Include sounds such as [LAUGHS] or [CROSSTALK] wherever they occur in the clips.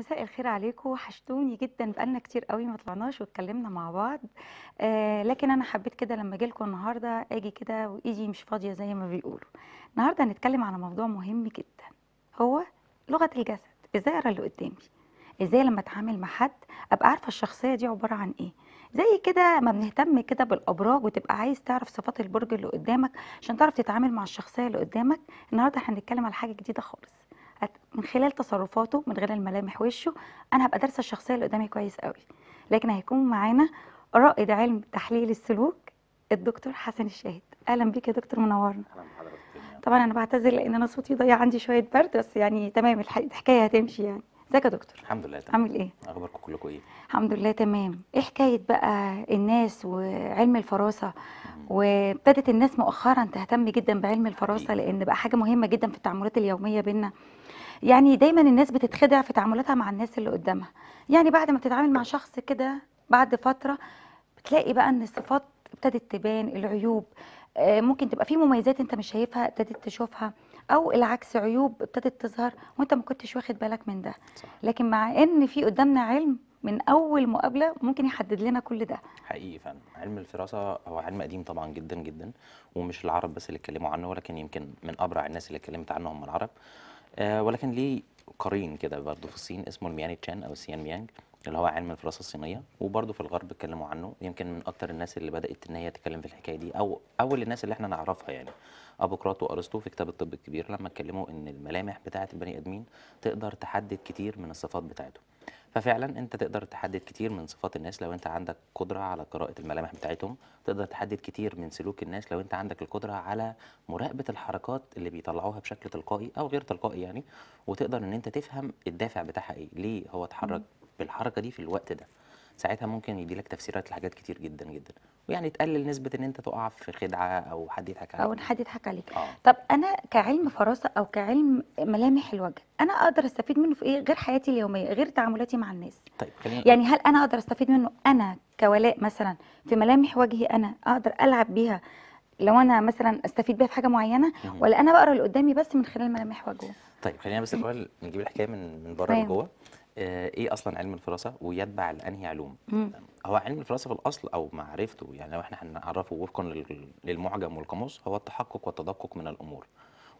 مساء الخير عليكم وحشتوني جدا بقالنا كتير قوي ما طلعناش واتكلمنا مع بعض آه لكن انا حبيت كده لما اجي لكم النهارده اجي كده وايدي مش فاضيه زي ما بيقولوا النهارده هنتكلم على موضوع مهم جدا هو لغه الجسد ازاي ارى اللي قدامي ازاي لما اتعامل مع حد ابقى عارفه الشخصيه دي عباره عن ايه زي كده ما بنهتم كده بالابراج وتبقى عايز تعرف صفات البرج اللي قدامك عشان تعرف تتعامل مع الشخصيه اللي قدامك النهارده هنتكلم على حاجه جديده خالص من خلال تصرفاته من غير الملامح وشه انا هبقى دارسه الشخصيه اللي قدامي كويس قوي لكن هيكون معانا رائد علم تحليل السلوك الدكتور حسن الشاهد اهلا بيك يا دكتور منورنا طبعا انا بعتذر لان انا صوتي ضيع عندي شويه برد بس يعني تمام الحكايه هتمشي يعني ازيك يا دكتور الحمد لله تمام عامل ايه اخباركم كلكم ايه الحمد لله تمام ايه حكايه بقى الناس وعلم الفراسه وابتدت الناس مؤخرا تهتم جدا بعلم الفراسه لان بقى حاجه مهمه جدا في التعاملات اليوميه بيننا يعني دايما الناس بتتخدع في تعاملاتها مع الناس اللي قدامها يعني بعد ما بتتعامل مع شخص كده بعد فتره بتلاقي بقى ان الصفات ابتدت تبان العيوب آه، ممكن تبقى في مميزات انت مش شايفها ابتدت تشوفها او العكس عيوب ابتدت تظهر وانت ما كنتش واخد بالك من ده لكن مع ان في قدامنا علم من اول مقابله ممكن يحدد لنا كل ده حقيقي فعلا علم الفراسه هو علم قديم طبعا جدا جدا ومش العرب بس اللي اتكلموا عنه ولكن يمكن من ابرع الناس اللي اتكلمت عنه هم العرب آه ولكن ليه قرين كده برضه في الصين اسمه المياني تشان او السيان ميانج اللي هو علم الفراسه الصينيه وبرضه في الغرب اتكلموا عنه يمكن من اكتر الناس اللي بدات ان هي تتكلم في الحكايه دي او اول الناس اللي احنا نعرفها يعني ابوقراط وارسطو في كتاب الطب الكبير لما اتكلموا ان الملامح بتاعه البني ادمين تقدر تحدد كتير من الصفات بتاعته ففعلا انت تقدر تحدد كتير من صفات الناس لو انت عندك قدره على قراءه الملامح بتاعتهم تقدر تحدد كتير من سلوك الناس لو انت عندك القدره على مراقبه الحركات اللي بيطلعوها بشكل تلقائي او غير تلقائي يعني وتقدر ان انت تفهم الدافع بتاعها ايه ليه هو اتحرك بالحركه دي في الوقت ده ساعتها ممكن يدي لك تفسيرات لحاجات كتير جدا جدا ويعني تقلل نسبه ان انت تقع في خدعه او حد يضحك عليك او حد يضحك عليك آه. طب انا كعلم فراسه او كعلم ملامح الوجه انا اقدر استفيد منه في ايه غير حياتي اليوميه غير تعاملاتي مع الناس طيب خلينا يعني هل انا اقدر استفيد منه انا كولاء مثلا في ملامح وجهي انا اقدر العب بيها لو انا مثلا استفيد بيها في حاجه معينه ولا انا بقرا اللي قدامي بس من خلال ملامح وجهه طيب خلينا بس الاول نجيب الحكايه من من بره لجوه آه، ايه اصلا علم الفراسه ويتبع لانهي علوم هو علم الفلسفه الاصل او معرفته يعني لو احنا هنعرفه وفقا للمعجم والقاموس هو التحقق والتدقق من الامور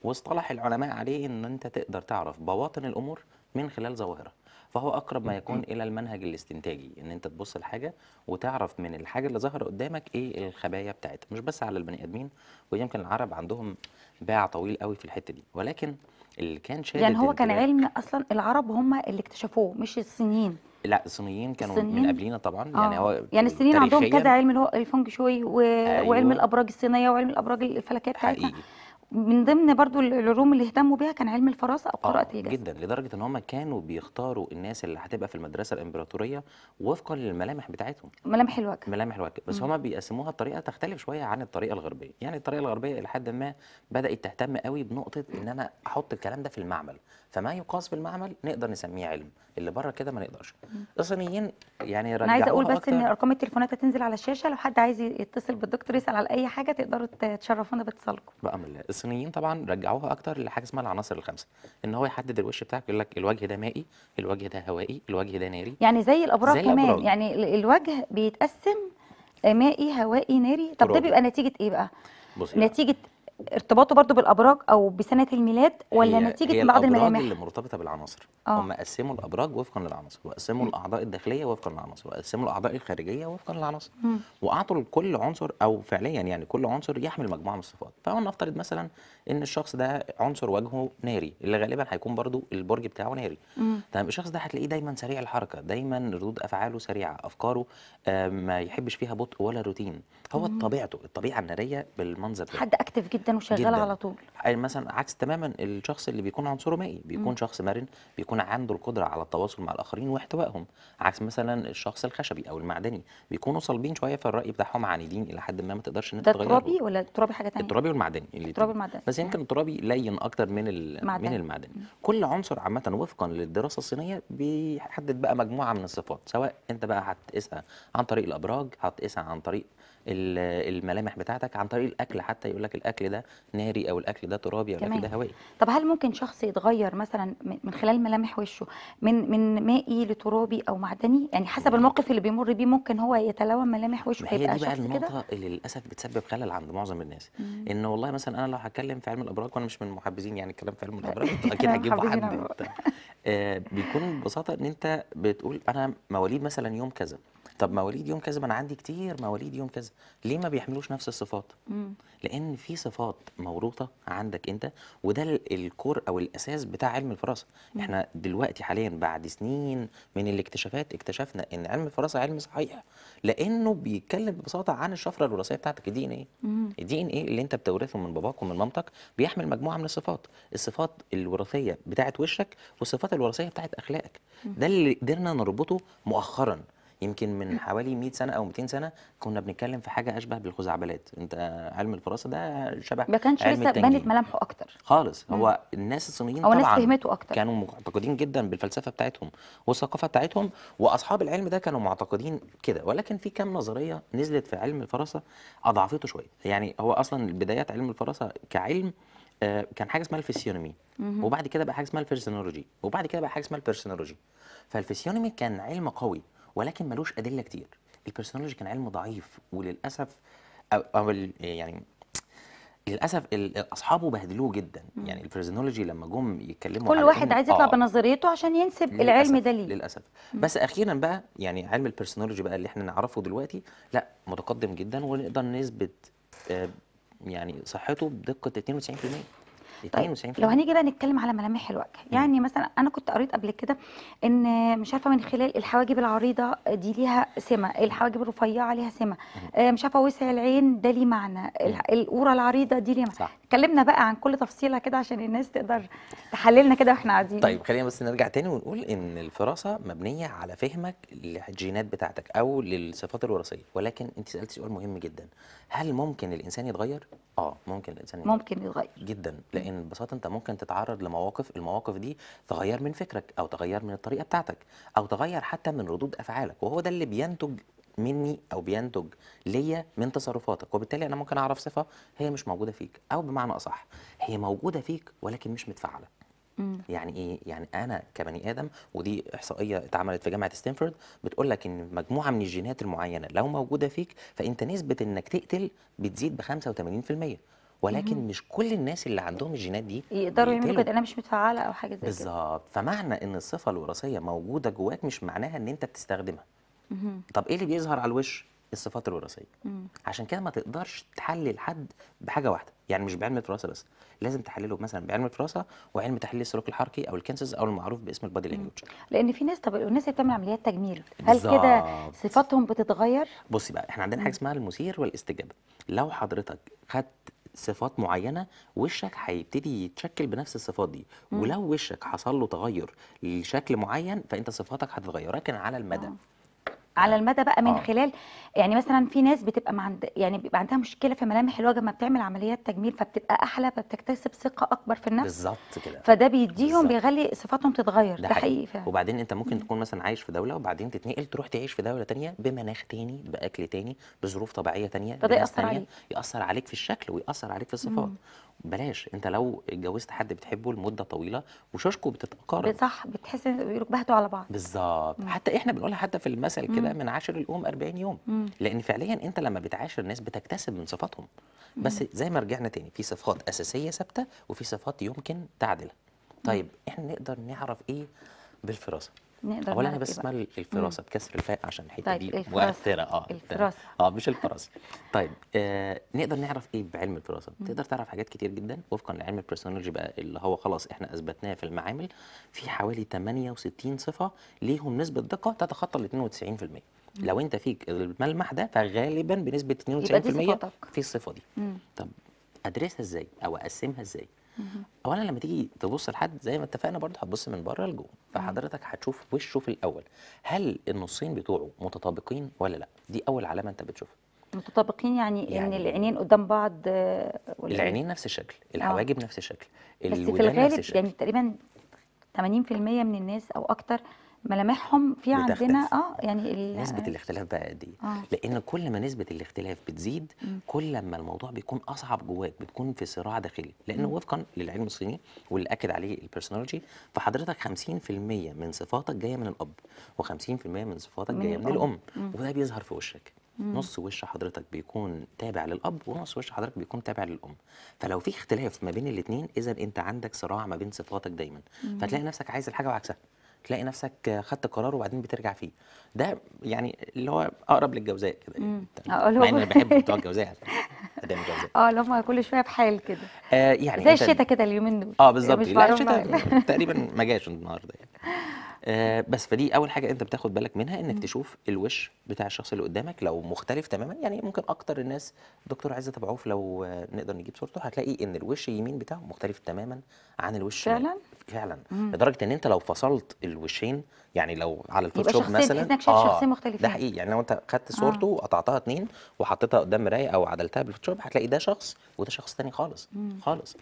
واصطلح العلماء عليه ان انت تقدر تعرف بواطن الامور من خلال ظواهرها فهو اقرب ما يكون الى المنهج الاستنتاجي ان انت تبص لحاجه وتعرف من الحاجه اللي ظاهره قدامك ايه الخبايا بتاعتها مش بس على البني ادمين ويمكن العرب عندهم باع طويل قوي في الحته دي ولكن اللي كان شادد يعني هو كان علم اصلا العرب هم اللي اكتشفوه مش الصينيين لا الصينيين كانوا السنين. من قبلينا طبعا آه. يعني هو يعني الصينيين عندهم كذا علم اللي هو الفونج شوي و... أيوة. وعلم الابراج الصينيه وعلم الابراج الفلكيه بتاعتنا من ضمن برضو العلوم اللي اهتموا بيها كان علم الفراسه او قراءه آه جدا لدرجه ان هم كانوا بيختاروا الناس اللي هتبقى في المدرسه الامبراطوريه وفقا للملامح بتاعتهم ملامح الوجه ملامح الوجه بس هم بيقسموها بطريقه تختلف شويه عن الطريقه الغربيه يعني الطريقه الغربيه الى حد ما بدات تهتم قوي بنقطه ان انا احط الكلام ده في المعمل فما يقاس في المعمل نقدر نسميه علم اللي بره كده ما نقدرش الصينيين يعني انا عايز اقول بس أكتر. ان ارقام التليفونات هتنزل على الشاشه لو حد عايز يتصل بالدكتور يسال على اي حاجه تقدروا تشرفونا باتصالكم بامر الله الصينيين طبعا رجعوها اكتر لحاجه اسمها العناصر الخمسه ان هو يحدد الوش بتاعك يقول لك الوجه ده مائي الوجه ده هوائي الوجه ده ناري يعني زي الابراج زي كمان الأبراج. يعني الوجه بيتقسم آه، مائي هوائي ناري طب ده بيبقى نتيجه ايه بقى بصي نتيجه ارتباطه برضو بالابراج او بسنه الميلاد ولا هي نتيجه هي بعض الملامح الابراج اللي مرتبطه بالعناصر آه. هم قسموا الابراج وفقا للعناصر وقسموا الاعضاء الداخليه وفقا للعناصر وقسموا الاعضاء الخارجيه وفقا للعناصر واعطوا لكل عنصر او فعليا يعني كل عنصر يحمل مجموعه من الصفات فلنفترض مثلا ان الشخص ده عنصر وجهه ناري اللي غالبا هيكون برضو البرج بتاعه ناري تمام الشخص ده هتلاقيه دايما سريع الحركه دايما ردود افعاله سريعه افكاره آه، ما يحبش فيها بطء ولا روتين هو طبيعته الطبيعه الناريه بالمنظر ده حد اكتف جدا وشغال على طول يعني مثلا عكس تماما الشخص اللي بيكون عنصره مائي بيكون م. شخص مرن بيكون عنده القدره على التواصل مع الاخرين واحتوائهم عكس مثلا الشخص الخشبي او المعدني بيكونوا صلبين شويه في الراي بتاعهم عنيدين الى حد ما ما تقدرش ان انت تغيره الترابي ولا الترابي حاجه ثانيه الترابي والمعدني الترابي والمعدني بس يمكن الترابي لين اكتر من المعدني. من المعدني م. كل عنصر عامه وفقا للدراسه الصينيه بيحدد بقى مجموعه من الصفات سواء انت بقى هتقيسها عن طريق الابراج هتقيسها عن طريق الملامح بتاعتك عن طريق الاكل حتى يقول لك الاكل ده ناري او الاكل ده ترابي او الاكل ده هوائي طب هل ممكن شخص يتغير مثلا من خلال ملامح وشه من من مائي لترابي او معدني يعني حسب نعم. الموقف اللي بيمر بيه ممكن هو يتلون ملامح وشه هي دي بقى النقطه اللي للاسف بتسبب خلل عند معظم الناس ان والله مثلا انا لو هتكلم في علم الابراج وانا مش من المحبذين يعني الكلام في علم [LAUGHS] الابراج اكيد هجيب حد [LAUGHS] آه بيكون ببساطه ان انت بتقول انا مواليد مثلا يوم كذا طب مواليد يوم كذا ما انا عندي كتير مواليد يوم كذا ليه ما بيحملوش نفس الصفات مم. لان في صفات موروثه عندك انت وده الكور او الاساس بتاع علم الفراسه مم. احنا دلوقتي حاليا بعد سنين من الاكتشافات اكتشفنا ان علم الفراسه علم صحيح لانه بيتكلم ببساطه عن الشفره الوراثيه بتاعتك الدي ان ايه الدي ان ايه اللي انت بتورثه من باباك ومن مامتك بيحمل مجموعه من الصفات الصفات الوراثيه بتاعت وشك والصفات الوراثيه بتاعت اخلاقك ده اللي قدرنا نربطه مؤخرا يمكن من حوالي 100 سنه او 200 سنه كنا بنتكلم في حاجه اشبه بالخزعبلات انت علم الفراسه ده شبه ما كانش لسه بانت ملامحه اكتر خالص هو مم. الناس الصينيين أو طبعا فهمته اكتر كانوا معتقدين جدا بالفلسفه بتاعتهم والثقافه بتاعتهم واصحاب العلم ده كانوا معتقدين كده ولكن في كام نظريه نزلت في علم الفراسه اضعفته شويه يعني هو اصلا بدايات علم الفراسه كعلم آه، كان حاجه اسمها الفسيونومي وبعد كده بقى حاجه اسمها البيرسونولوجي وبعد كده بقى حاجه اسمها البيرسونولوجي فالفسيونومي كان علم قوي ولكن ملوش ادله كتير البرسونولوجي كان علم ضعيف وللاسف او, أو يعني للاسف اصحابه بهدلوه جدا يعني البرسونولوجي لما جم يتكلموا كل واحد عايز يطلع آه بنظريته عشان ينسب العلم ده ليه للاسف بس اخيرا بقى يعني علم البرسونولوجي بقى اللي احنا نعرفه دلوقتي لا متقدم جدا ونقدر نثبت آه يعني صحته بدقه 92% طيب 92% لو هنيجي بقى نتكلم على ملامح الوجه يعني مثلا انا كنت قريت قبل كده ان مش عارفه من خلال الحواجب العريضه دي ليها سمه الحواجب الرفيعه ليها سمه آه، مش عارفه وسع العين ده ليه معنى القوره العريضه دي ليه معنى اتكلمنا بقى عن كل تفصيله كده عشان الناس تقدر تحللنا كده واحنا قاعدين طيب خلينا بس نرجع تاني ونقول ان الفراسه مبنيه على فهمك للجينات بتاعتك او للصفات الوراثيه ولكن انت سالتي سؤال مهم جدا هل ممكن الانسان يتغير اه ممكن الانسان يتغير. ممكن يتغير جدا لان لكن ببساطه انت ممكن تتعرض لمواقف المواقف دي تغير من فكرك او تغير من الطريقه بتاعتك او تغير حتى من ردود افعالك وهو ده اللي بينتج مني او بينتج ليا من تصرفاتك وبالتالي انا ممكن اعرف صفه هي مش موجوده فيك او بمعنى اصح هي موجوده فيك ولكن مش متفعله يعني ايه يعني انا كبني ادم ودي احصائيه اتعملت في جامعه ستانفورد بتقول لك ان مجموعه من الجينات المعينه لو موجوده فيك فانت نسبه انك تقتل بتزيد ب 85% ولكن مم. مش كل الناس اللي عندهم الجينات دي يقدروا يعملوا كده انا مش متفعله او حاجه زي كده بالظبط فمعنى ان الصفه الوراثيه موجوده جواك مش معناها ان انت بتستخدمها مم. طب ايه اللي بيظهر على الوش الصفات الوراثيه مم. عشان كده ما تقدرش تحلل حد بحاجه واحده يعني مش بعلم الفراسه بس لازم تحلله مثلا بعلم الفراسه وعلم تحليل السلوك الحركي او الكانسز او المعروف باسم البادي لانجوج لان في ناس طب الناس اللي بتعمل عمليات تجميل هل كده صفاتهم بتتغير بصي بقى احنا عندنا حاجه اسمها المثير والاستجابه لو حضرتك خدت صفات معينه وشك هيبتدي يتشكل بنفس الصفات دي ولو وشك حصل له تغير لشكل معين فانت صفاتك هتتغير لكن على المدى اه. على آه. المدى بقى من آه. خلال يعني مثلا في ناس بتبقى معند يعني بيبقى عندها مشكله في ملامح الوجه لما بتعمل عمليات تجميل فبتبقى احلى فبتكتسب ثقه اكبر في النفس بالظبط كده فده بيديهم بالزبط. بيغلي صفاتهم تتغير ده, ده حقيقي فعلا وبعدين انت ممكن تكون مثلا عايش في دوله وبعدين تتنقل تروح تعيش في دوله ثانيه بمناخ ثاني باكل ثاني بظروف طبيعيه ثانيه فده ياثر عليك ياثر عليك في الشكل وياثر عليك في الصفات مم. بلاش انت لو اتجوزت حد بتحبه لمده طويله وشوشكو بتتقارب صح بتحس ان ركبتوا على بعض بالظبط حتى احنا بنقولها حتى في المثل كده من عاشر الام 40 يوم مم. لان فعليا انت لما بتعاشر الناس بتكتسب من صفاتهم بس مم. زي ما رجعنا تاني في صفات اساسيه ثابته وفي صفات يمكن تعدلها طيب احنا نقدر نعرف ايه بالفراسه نقدر اولا انا اسمها الفراسه بكسر الفاء عشان الحته طيب دي مؤثره اه الفراسه اه مش الفراسه طيب آه نقدر نعرف ايه بعلم الفراسه تقدر تعرف حاجات كتير جدا وفقا لعلم البرسونولوجي بقى اللي هو خلاص احنا اثبتناه في المعامل في حوالي 68 صفه ليهم نسبه دقه تتخطى ال 92% مم. لو انت فيك الملمح ده فغالبا بنسبه 92% في الصفه دي مم. طب ادرسها ازاي او اقسمها ازاي اولا لما تيجي تبص لحد زي ما اتفقنا برضه هتبص من بره لجوه فحضرتك هتشوف وشه في الاول هل النصين بتوعه متطابقين ولا لا دي اول علامه انت بتشوفها متطابقين يعني, يعني ان العينين قدام بعض آه، إيه؟ العينين نفس الشكل آه. الحواجب آه. نفس الشكل بس في الغالب يعني تقريبا 80% من الناس او اكتر ملامحهم في عندنا اه يعني نسبه الاختلاف بقى قد ايه آه. لان كل ما نسبه الاختلاف بتزيد م. كل ما الموضوع بيكون اصعب جواك بتكون في صراع داخلي لان وفقا للعلم الصيني واللي اكد عليه البيرسونولوجي فحضرتك 50% من صفاتك جايه من الاب و50% من صفاتك جايه من الام م. وده بيظهر في وشك مم. نص وش حضرتك بيكون تابع للاب ونص وش حضرتك بيكون تابع للام فلو في اختلاف ما بين الاثنين اذا انت عندك صراع ما بين صفاتك دايما فتلاقي نفسك عايز الحاجه وعكسها تلاقي نفسك خدت قرار وبعدين بترجع فيه ده يعني اللي هو اقرب للجوزاء كده اه انا بحب بتوع الجوزاء قدام الجوزاء اه اللي هم كل شويه بحال كده آه يعني زي الشتاء كده اليومين دول اه يعني بالظبط مش الشتاء [LAUGHS] تقريبا ما جاش النهارده يعني آه بس فدي اول حاجه انت بتاخد بالك منها انك م. تشوف الوش بتاع الشخص اللي قدامك لو مختلف تماما يعني ممكن اكتر الناس دكتور عزت ابو عوف لو نقدر نجيب صورته هتلاقي ان الوش اليمين بتاعه مختلف تماما عن الوش فعلا فعلا مم. لدرجه ان انت لو فصلت الوشين يعني لو على الفوتوشوب مثلا يبقى شايف آه شخصين مختلفين ده حقيقي يعني لو انت خدت آه. صورته وقطعتها اثنين وحطيتها قدام مرايه او عدلتها بالفوتوشوب هتلاقي ده شخص وده شخص ثاني خالص مم. خالص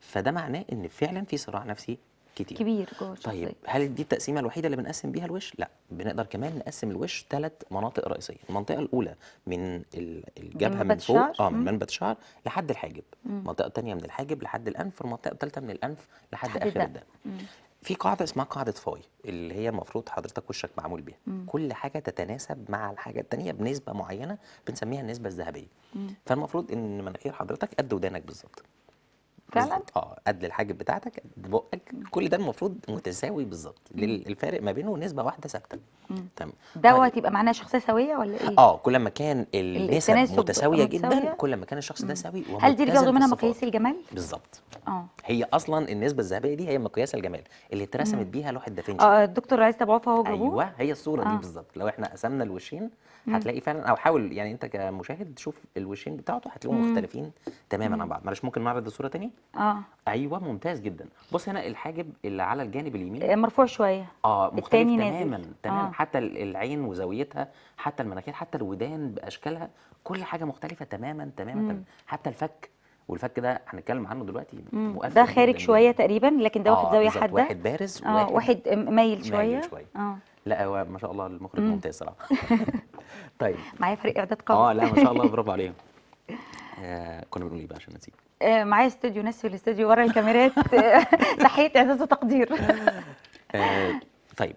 فده معناه ان فعلا في صراع نفسي كتير كبير جوه طيب هل دي التقسيمه الوحيده اللي بنقسم بيها الوش؟ لا بنقدر كمان نقسم الوش ثلاث مناطق رئيسيه، المنطقه الاولى من الجبهه من, من فوق اه من منبت الشعر لحد الحاجب، المنطقه الثانيه من الحاجب لحد الانف، والمنطقه الثالثه من الانف لحد اخر الدم. في قاعده اسمها قاعده فاي اللي هي المفروض حضرتك وشك معمول بيها كل حاجه تتناسب مع الحاجه الثانيه بنسبه معينه بنسميها النسبه الذهبيه مم. فالمفروض ان مناخير حضرتك قد ودانك بالظبط فعلا اه قد الحاجب بتاعتك قد بقك كل ده المفروض متساوي بالظبط الفارق ما بينه نسبه واحده ثابته تمام دوت يبقى معناه شخصيه سويه ولا ايه اه كل ما كان النسب متساويه جدا كل ما كان الشخص ده سوي هل دي بياخدوا منها مقاييس الجمال بالظبط اه هي اصلا النسبه الذهبيه دي هي مقياس الجمال اللي اترسمت بيها لوحه دافنشي اه الدكتور عايز تبعوه فهو جابوه ايوه هي الصوره دي آه. بالظبط لو احنا قسمنا الوشين هتلاقي فعلا او حاول يعني انت كمشاهد تشوف الوشين بتاعته هتلاقيهم مختلفين تماما عن بعض معلش ممكن نعرض الصوره تاني اه ايوه ممتاز جدا بص هنا الحاجب اللي على الجانب اليمين آه، مرفوع شويه اه مختلف تماما نازل. تمام آه. حتى العين وزاويتها حتى المناخير حتى الودان باشكالها كل حاجه مختلفه تماما تماما, تماماً. حتى الفك والفك ده هنتكلم عنه دلوقتي مؤثر ده خارج شويه تقريبا لكن ده واخد آه، زاويه حاده واحد بارز آه واحد, آه، مايل شويه مايل شويه آه. لا هو ما شاء الله المخرج ممتاز صراحه [LAUGHS] طيب معايا فريق اعداد قوي اه لا ما شاء الله برافو [LAUGHS] عليهم آه كنا بنقول ايه بقى عشان نسيب آه، معايا استوديو ناس في الاستوديو ورا الكاميرات آه، [LAUGHS] تحيه اعزاز وتقدير [LAUGHS] آه، طيب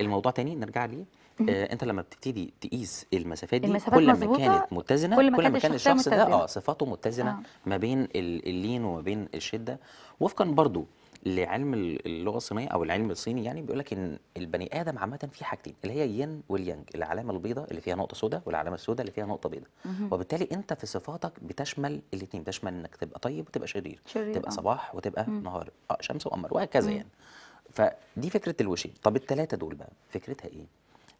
الموضوع تاني نرجع ليه آه انت لما بتبتدي تقيس المسافات دي المسافات كل ما كانت متزنه كل ما, كل ما كان الشخص ده اه صفاته متزنه آه. ما بين اللين وما بين الشده وفقا برضو لعلم اللغه الصينيه او العلم الصيني يعني بيقول لك ان البني ادم عامه في حاجتين اللي هي الين واليانج العلامه البيضاء اللي فيها نقطه سوداء والعلامه السوداء اللي فيها نقطه بيضاء وبالتالي انت في صفاتك بتشمل الاثنين بتشمل انك تبقى طيب وتبقى شرير, شرير تبقى آه. صباح وتبقى مم. نهار آه، شمس وقمر وهكذا يعني فدي فكره الوشين طب الثلاثه دول بقى فكرتها ايه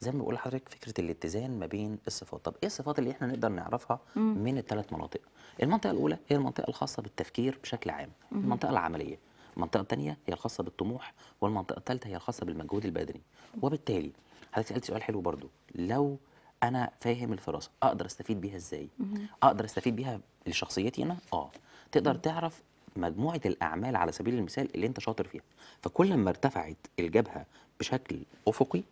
زي ما بقول لحضرتك فكره الاتزان ما بين الصفات طب ايه الصفات اللي احنا نقدر نعرفها مم. من الثلاث مناطق المنطقه الاولى هي المنطقه الخاصه بالتفكير بشكل عام مم. المنطقه العمليه المنطقه الثانيه هي الخاصه بالطموح والمنطقه الثالثه هي الخاصه بالمجهود البدني وبالتالي حضرتك سالت سؤال حلو برضو لو انا فاهم الفراسه اقدر استفيد بيها ازاي اقدر استفيد بيها لشخصيتي انا اه تقدر تعرف مجموعه الاعمال على سبيل المثال اللي انت شاطر فيها فكل ما ارتفعت الجبهه بشكل افقي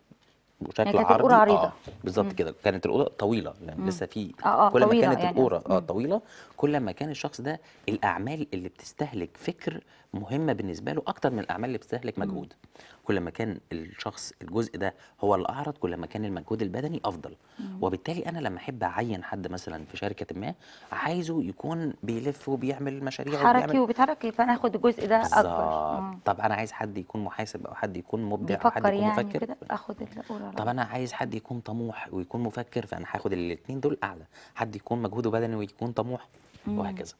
بشكل يعني عرضي عريضة. اه بالظبط كده كانت الاوضه طويله لان يعني لسه في آه آه كل ما كانت يعني. القوره اه طويله كل ما كان الشخص ده الاعمال اللي بتستهلك فكر مهمه بالنسبه له اكتر من الاعمال اللي بتستهلك مجهود كل ما كان الشخص الجزء ده هو اللي اعرض كل ما كان المجهود البدني افضل وبالتالي انا لما احب اعين حد مثلا في شركه ما عايزه يكون بيلف وبيعمل مشاريع حركي وبيعمل... وبيتحركي فانا اخد الجزء ده اكبر آه. طب انا عايز حد يكون محاسب او حد يكون مبدع او حد يكون يعني مفكر كده اخد طب انا عايز حد يكون طموح ويكون مفكر فانا هاخد الاثنين دول اعلى حد يكون مجهوده بدني ويكون طموح وهكذا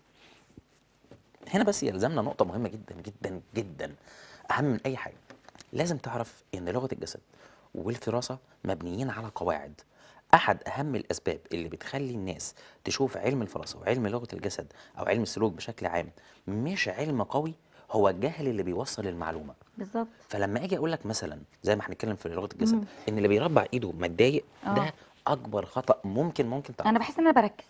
هنا بس يلزمنا نقطه مهمه جدا جدا جدا اهم من اي حاجه لازم تعرف ان لغه الجسد والفراسه مبنيين على قواعد احد اهم الاسباب اللي بتخلي الناس تشوف علم الفراسه وعلم لغه الجسد او علم السلوك بشكل عام مش علم قوي هو الجهل اللي بيوصل المعلومه بالظبط فلما اجي اقول لك مثلا زي ما هنتكلم في لغه الجسد مم. ان اللي بيربع ايده متضايق ده آه. اكبر خطا ممكن ممكن تعمل انا بحس ان انا بركز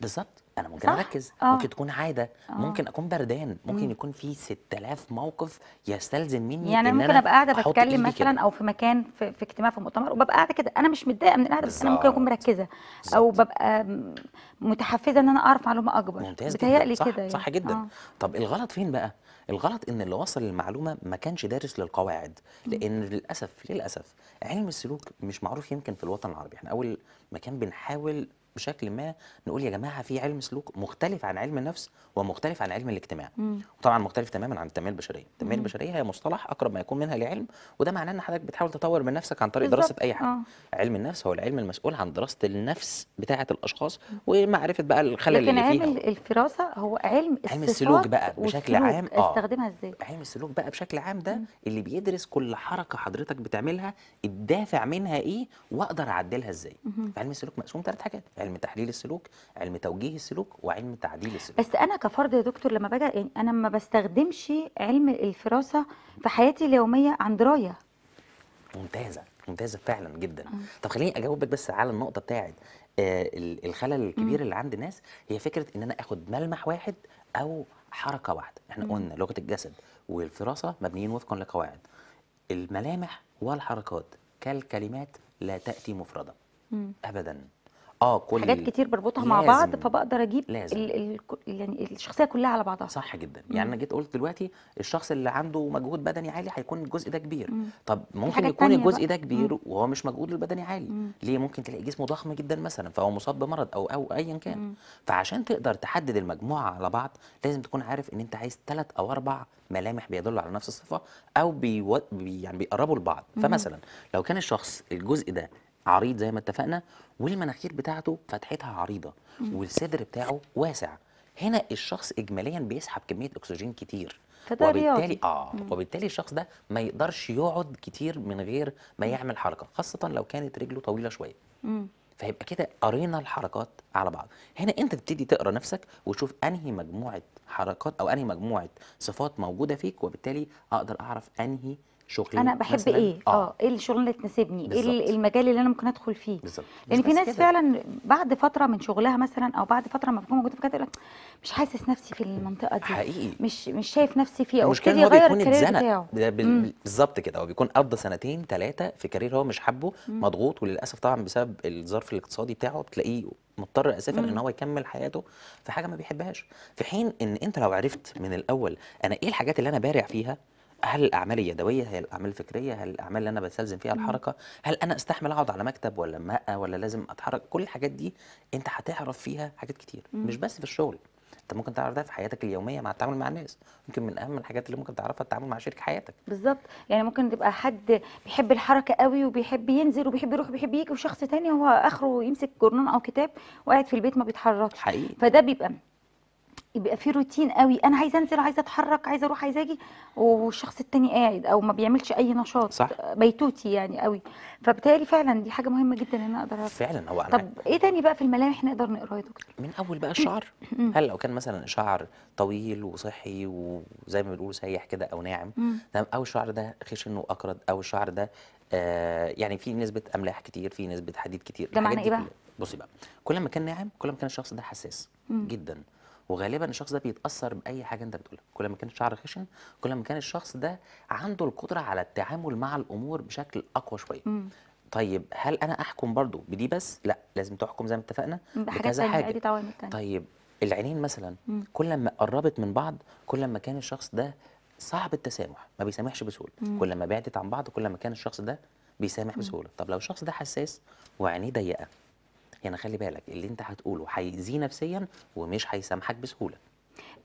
بالظبط انا ممكن صح؟ اركز آه. ممكن تكون عاده آه. ممكن اكون بردان ممكن مم. يكون في 6000 موقف يستلزم مني يعني إن ممكن ابقى قاعده بتكلم مثلا كده. او في مكان في, في اجتماع في مؤتمر وببقى قاعده كده انا مش متضايقه من القعده بس انا ممكن اكون مركزه بالزبط. او ببقى متحفزه ان انا اعرف معلومه اكبر ممتاز بتهيألي كده صح, يعني. صح جدا آه. طب الغلط فين بقى الغلط ان اللي وصل المعلومه ما كانش دارس للقواعد لان للاسف للاسف علم السلوك مش معروف يمكن في الوطن العربي احنا اول مكان بنحاول بشكل ما نقول يا جماعه في علم سلوك مختلف عن علم النفس ومختلف عن علم الاجتماع مم. وطبعا مختلف تماما عن التنميه البشريه التنميه البشريه هي مصطلح اقرب ما يكون منها لعلم وده معناه ان حضرتك بتحاول تطور من نفسك عن طريق بالزبط. دراسه اي حاجه آه. علم النفس هو العلم المسؤول عن دراسه النفس بتاعه الاشخاص ومعرفه بقى الخلل اللي فيها لكن علم الفراسه هو علم علم السلوك بقى بشكل عام اه استخدمها ازاي علم السلوك بقى بشكل عام ده مم. اللي بيدرس كل حركه حضرتك بتعملها الدافع منها ايه واقدر اعدلها ازاي علم السلوك مقسوم ثلاث حاجات علم تحليل السلوك علم توجيه السلوك وعلم تعديل السلوك بس انا كفرد يا دكتور لما باجي يعني انا ما بستخدمش علم الفراسه في حياتي اليوميه عن درايه ممتازه ممتازه فعلا جدا م. طب خليني اجاوبك بس على النقطه بتاعت آه الخلل الكبير م. اللي عند الناس هي فكره ان انا اخد ملمح واحد او حركه واحده احنا م. قلنا لغه الجسد والفراسه مبنيين وفقا لقواعد الملامح والحركات كالكلمات لا تاتي مفرده ابدا اه كل حاجات كتير بربطها مع بعض فبقدر اجيب لازم. ال... ال... يعني الشخصيه كلها على بعضها صح جدا مم. يعني انا جيت قلت دلوقتي الشخص اللي عنده مجهود بدني عالي هيكون الجزء ده كبير مم. طب ممكن يكون الجزء ده كبير مم. وهو مش مجهوده البدني عالي مم. ليه ممكن تلاقي جسمه ضخم جدا مثلا فهو مصاب بمرض او او ايا كان مم. فعشان تقدر تحدد المجموعه على بعض لازم تكون عارف ان انت عايز ثلاث او اربع ملامح بيدلوا على نفس الصفه او بي يعني بيقربوا لبعض فمثلا لو كان الشخص الجزء ده عريض زي ما اتفقنا والمناخير بتاعته فتحتها عريضه والصدر بتاعه واسع هنا الشخص اجماليا بيسحب كميه اكسجين كتير وبالتالي اه وبالتالي الشخص ده ما يقدرش يقعد كتير من غير ما يعمل حركه خاصه لو كانت رجله طويله شويه فيبقى كده قرينا الحركات على بعض هنا انت تبتدي تقرا نفسك وتشوف انهي مجموعه حركات او انهي مجموعه صفات موجوده فيك وبالتالي اقدر اعرف انهي شغل انا بحب ايه آه. اه ايه الشغل اللي تناسبني ايه المجال اللي انا ممكن ادخل فيه بالظبط لان في ناس كده. فعلا بعد فتره من شغلها مثلا او بعد فتره ما بكون موجوده في كده مش حاسس نفسي في المنطقه دي حقيقي مش مش شايف نفسي فيها او كده يغير الكارير بالظبط كده هو بيكون قضى سنتين ثلاثه في كارير هو مش حابه مضغوط وللاسف طبعا بسبب الظرف الاقتصادي بتاعه بتلاقيه مضطر اسفا ان هو يكمل حياته في حاجه ما بيحبهاش في حين ان انت لو عرفت من الاول انا ايه الحاجات اللي انا بارع فيها هل الاعمال اليدويه هي الاعمال الفكريه هل الاعمال اللي انا بستلزم فيها إمم. الحركه هل انا استحمل اقعد على مكتب ولا مقه ولا لازم اتحرك كل الحاجات دي انت هتعرف فيها حاجات كتير مم. مش بس في الشغل انت ممكن تعرف ده في حياتك اليوميه مع التعامل مع الناس ممكن من اهم الحاجات اللي ممكن تعرفها التعامل مع شريك حياتك بالظبط يعني ممكن تبقى حد بيحب الحركه قوي وبيحب ينزل وبيحب يروح وبيحب يجي وشخص تاني هو اخره يمسك جورنان او كتاب وقاعد في البيت ما بيتحركش حقيقي فده بيبقى يبقى في روتين قوي انا عايزه انزل عايزه اتحرك عايزه اروح عايزه اجي والشخص التاني قاعد او ما بيعملش اي نشاط صح. بيتوتي يعني قوي فبالتالي فعلا دي حاجه مهمه جدا ان انا اقدر فعلا هو أنا طب ايه تاني بقى في الملامح نقدر نقراه يا دكتور من اول بقى الشعر [LAUGHS] هل لو كان مثلا شعر طويل وصحي وزي ما بنقول سايح كده او ناعم تمام او الشعر ده خشن واقرض او الشعر ده آه يعني في نسبه املاح كتير في نسبه حديد كتير ده معنى ايه بقى بصي بقى كل ما كان ناعم كل ما كان الشخص ده حساس مم. جدا وغالبا الشخص ده بيتاثر باي حاجه انت بتقولها كل ما كان الشعر خشن كل ما كان الشخص ده عنده القدره على التعامل مع الامور بشكل اقوى شويه طيب هل انا احكم برضو بدي بس لا لازم تحكم زي ما اتفقنا بكذا حاجه طيب العينين مثلا مم. كل ما قربت من بعض كل ما كان الشخص ده صعب التسامح ما بيسامحش بسهوله كل ما بعدت عن بعض كل ما كان الشخص ده بيسامح بسهوله طب لو الشخص ده حساس وعينيه ضيقه يعني خلي بالك اللي انت هتقوله هيأذيه نفسيا ومش هيسامحك بسهوله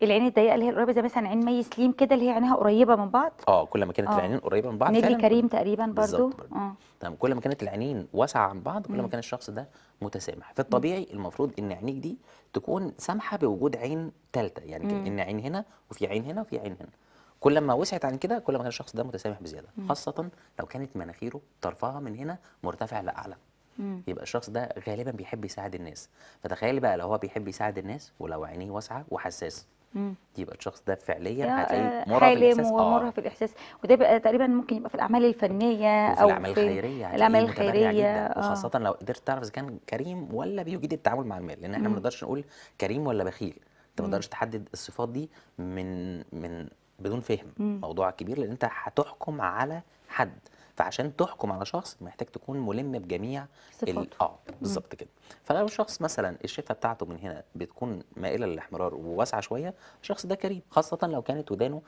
العين الضيقه اللي هي القريبه زي مثلا عين مي سليم كده اللي هي عينها قريبه من بعض اه كل ما كانت آه. العينين قريبه من بعض نجم كريم تقريبا برضو اه تمام كل ما كانت العينين واسعه عن بعض كل ما كان الشخص ده متسامح في الطبيعي المفروض ان عينيك دي تكون سامحه بوجود عين ثالثه يعني مم. ان عين هنا وفي عين هنا وفي عين هنا كل ما وسعت عن كده كل ما كان الشخص ده متسامح بزياده مم. خاصه لو كانت مناخيره طرفها من هنا مرتفع لاعلى مم. يبقى الشخص ده غالبا بيحب يساعد الناس فتخيل بقى لو هو بيحب يساعد الناس ولو عينيه واسعه وحساس مم. يبقى الشخص ده فعليا هتلاقيه مرهف آه. ومرهف في الاحساس وده بقى تقريبا ممكن يبقى في الاعمال الفنيه او الاعمال في الخيريه الاعمال الخيريه آه. وخاصه لو قدرت تعرف اذا كان كريم ولا بيجيد التعامل مع المال لان احنا ما نقدرش نقول كريم ولا بخيل انت ما تقدرش تحدد الصفات دي من من بدون فهم مم. موضوع كبير لان انت هتحكم على حد فعشان تحكم على شخص محتاج تكون ملم بجميع صفاته اه بالظبط كده فلو شخص مثلا الشفه بتاعته من هنا بتكون مائله للاحمرار وواسعه شويه الشخص ده كريم خاصه لو كانت ودانه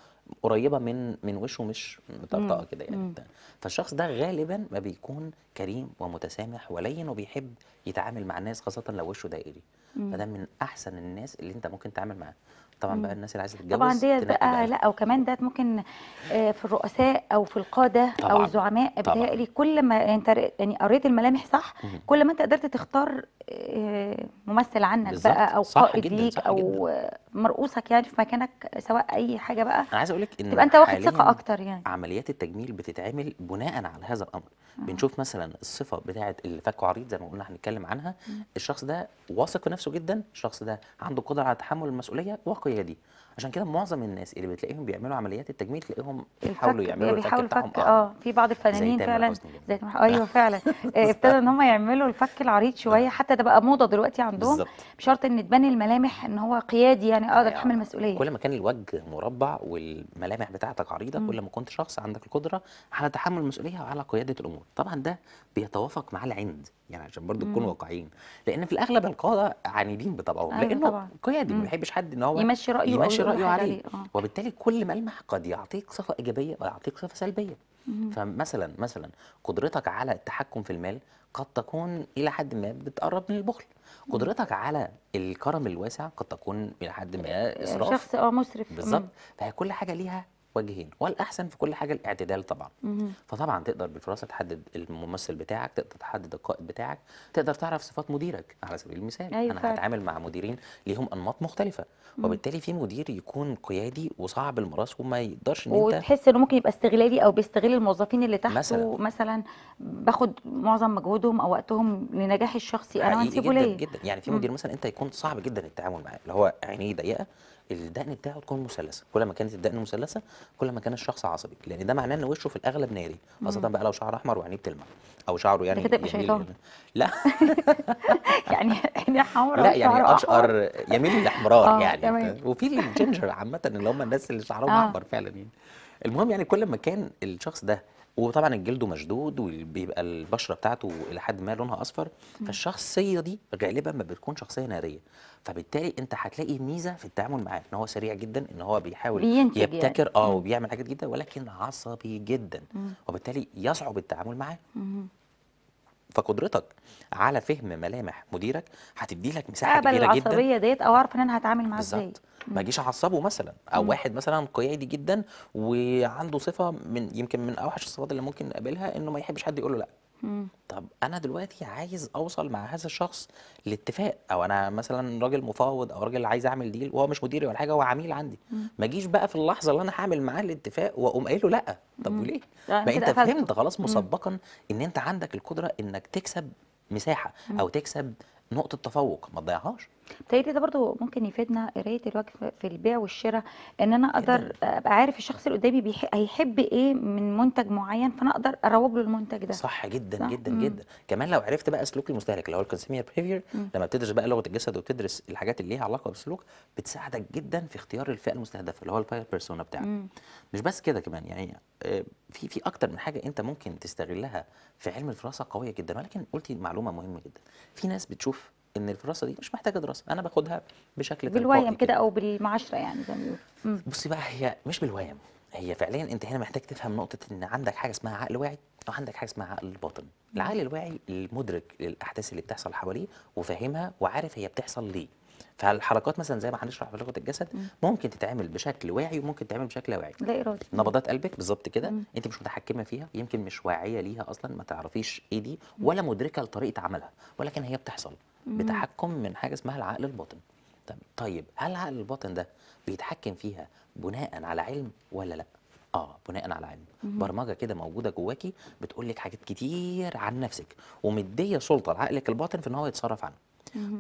قريبه من من وشه مش مطرطقه كده يعني مم. فالشخص ده غالبا ما بيكون كريم ومتسامح ولين وبيحب يتعامل مع الناس خاصه لو وشه دائري فده من احسن الناس اللي انت ممكن تتعامل معاه طبعا بقى الناس اللي عايزه تتجوز طبعا ديت بقى لا وكمان ده ممكن آه، في الرؤساء او في القاده طبعاً. او الزعماء بتهيألي كل ما انت يعني قريت الملامح صح كل ما انت قدرت تختار آه، ممثل عنك بالزبط. بقى او قائد ليك او جداً. مرؤوسك يعني في مكانك سواء اي حاجه بقى انا عايز اقول لك ان تبقى انت واخد ثقه اكتر يعني عمليات التجميل بتتعمل بناء على هذا الامر مم. بنشوف مثلا الصفه بتاعه اللي فكه عريض زي ما قلنا هنتكلم عنها مم. الشخص ده واثق في نفسه جدا الشخص ده عنده قدره على تحمل المسؤوليه واثق الأخلاقية دي عشان كده معظم الناس اللي بتلاقيهم بيعملوا عمليات التجميل تلاقيهم بيحاولوا يعملوا الفك بتاعهم اه في بعض الفنانين فعلا زي تامر ايوه فعلا [LAUGHS] آه، ابتدى ان هم يعملوا الفك العريض شويه آه. حتى ده بقى موضه دلوقتي عندهم بشرط ان تبان الملامح ان هو قيادي يعني اقدر يعني اتحمل آه. مسؤوليه كل ما كان الوجه مربع والملامح بتاعتك عريضه كل ما كنت شخص عندك القدره على تحمل المسؤوليه وعلى قياده الامور طبعا ده بيتوافق مع العند يعني عشان برضو نكون واقعيين لان في الاغلب القاده عنيدين بطبعهم أيوة لانه قيادي ما بيحبش حد ان هو يمشي رايه يمشي رأيه عليه, عليه. آه. وبالتالي كل ملمح قد يعطيك صفة إيجابية ويعطيك صفة سلبية مم. فمثلا مثلا قدرتك على التحكم في المال قد تكون إلى حد ما بتقرب من البخل قدرتك على الكرم الواسع قد تكون إلى حد ما آه، إسراف شخص اه مسرف بالظبط فهي كل حاجة ليها وجهين والاحسن في كل حاجه الاعتدال طبعا مم. فطبعا تقدر بالفراسه تحدد الممثل بتاعك تقدر تحدد القائد بتاعك تقدر تعرف صفات مديرك على سبيل المثال أيوة انا هتعامل مع مديرين ليهم انماط مختلفه وبالتالي في مدير يكون قيادي وصعب المراس وما يقدرش ان انت وتحس انه ممكن يبقى استغلالي او بيستغل الموظفين اللي تحته مثلا, مثلا باخد معظم مجهودهم او وقتهم لنجاحي الشخصي انا وهسيبه ليه جدا يعني في مدير مثلا انت يكون صعب جدا التعامل معاه اللي هو عينيه ضيقه الدقن بتاعه تكون مثلثه كل ما كانت الدقن مثلثه كل ما كان الشخص عصبي لان ده معناه ان وشه في الاغلب ناري خاصه بقى لو شعر احمر وعينيه بتلمع او شعره يعني كده شيطان لا [LAUGHS] يعني عينيه حمراء لا يعني اشقر يميل للاحمرار آه، يعني وفي الجينجر عامه اللي هم الناس اللي شعرهم آه. احمر فعلا يعني المهم يعني كل ما كان الشخص ده وطبعا الجلد مشدود وبيبقى البشره بتاعته الى حد ما لونها اصفر فالشخصيه دي غالبا ما بتكون شخصيه ناريه فبالتالي انت هتلاقي ميزه في التعامل معاه ان هو سريع جدا ان هو بيحاول يعني. يبتكر يعني. اه وبيعمل حاجات جدا ولكن عصبي جدا مم. وبالتالي يصعب التعامل معاه فقدرتك على فهم ملامح مديرك هتدي لك مساحه كبيره جدا جدا العصبيه ديت او اعرف ان انا هتعامل معاه ازاي ما اجيش اعصبه مثلا او مم. واحد مثلا قيادي جدا وعنده صفه من يمكن من اوحش الصفات اللي ممكن نقابلها انه ما يحبش حد يقول له لا مم. طب انا دلوقتي عايز اوصل مع هذا الشخص لاتفاق او انا مثلا راجل مفاوض او راجل عايز اعمل ديل وهو مش مديري ولا حاجه هو عميل عندي ما اجيش بقى في اللحظه اللي انا هعمل معاه الاتفاق واقوم قايل له لا طب مم. وليه ما انت فهمت خلاص مسبقا ان انت عندك القدره انك تكسب مساحه مم. او تكسب نقطه تفوق ما تضيعهاش بتهيألي ده برضو ممكن يفيدنا قرايه الوجه في البيع والشراء ان انا اقدر ابقى عارف الشخص اللي قدامي هيحب ايه من منتج معين فانا اقدر اروج له المنتج ده صح جدا صح؟ جدا مم. جدا كمان لو عرفت بقى سلوك المستهلك اللي هو الكونسيومر بيهيفير لما بتدرس بقى لغه الجسد وبتدرس الحاجات اللي ليها علاقه بالسلوك بتساعدك جدا في اختيار الفئه المستهدفه اللي هو الباير بيرسونا بتاعك مش بس كده كمان يعني آه، في في اكتر من حاجه انت ممكن تستغلها في علم الفراسه قويه جدا ولكن قلتي معلومه مهمه جدا في ناس بتشوف ان الفراسه دي مش محتاجه دراسه انا باخدها بشكل بالوايم كده او بالمعاشره يعني زي ما بيقولوا بصي بقى هي مش بالوايم هي فعليا انت هنا محتاج تفهم نقطه ان عندك حاجه اسمها عقل واعي او عندك حاجه اسمها عقل باطن العقل الواعي المدرك للاحداث اللي بتحصل حواليه وفاهمها وعارف هي بتحصل ليه فالحركات مثلا زي ما هنشرح في لغه الجسد ممكن تتعمل بشكل واعي وممكن تتعمل بشكل لا واعي لا ارادي نبضات قلبك بالظبط كده انت مش متحكمه فيها يمكن مش واعيه ليها اصلا ما تعرفيش ايه دي ولا مدركه لطريقه عملها ولكن هي بتحصل بتحكم من حاجه اسمها العقل الباطن طيب هل العقل الباطن ده بيتحكم فيها بناء على علم ولا لا اه بناء على علم مم. برمجه كده موجوده جواكي بتقول لك حاجات كتير عن نفسك ومديه سلطه لعقلك الباطن في ان هو يتصرف عنه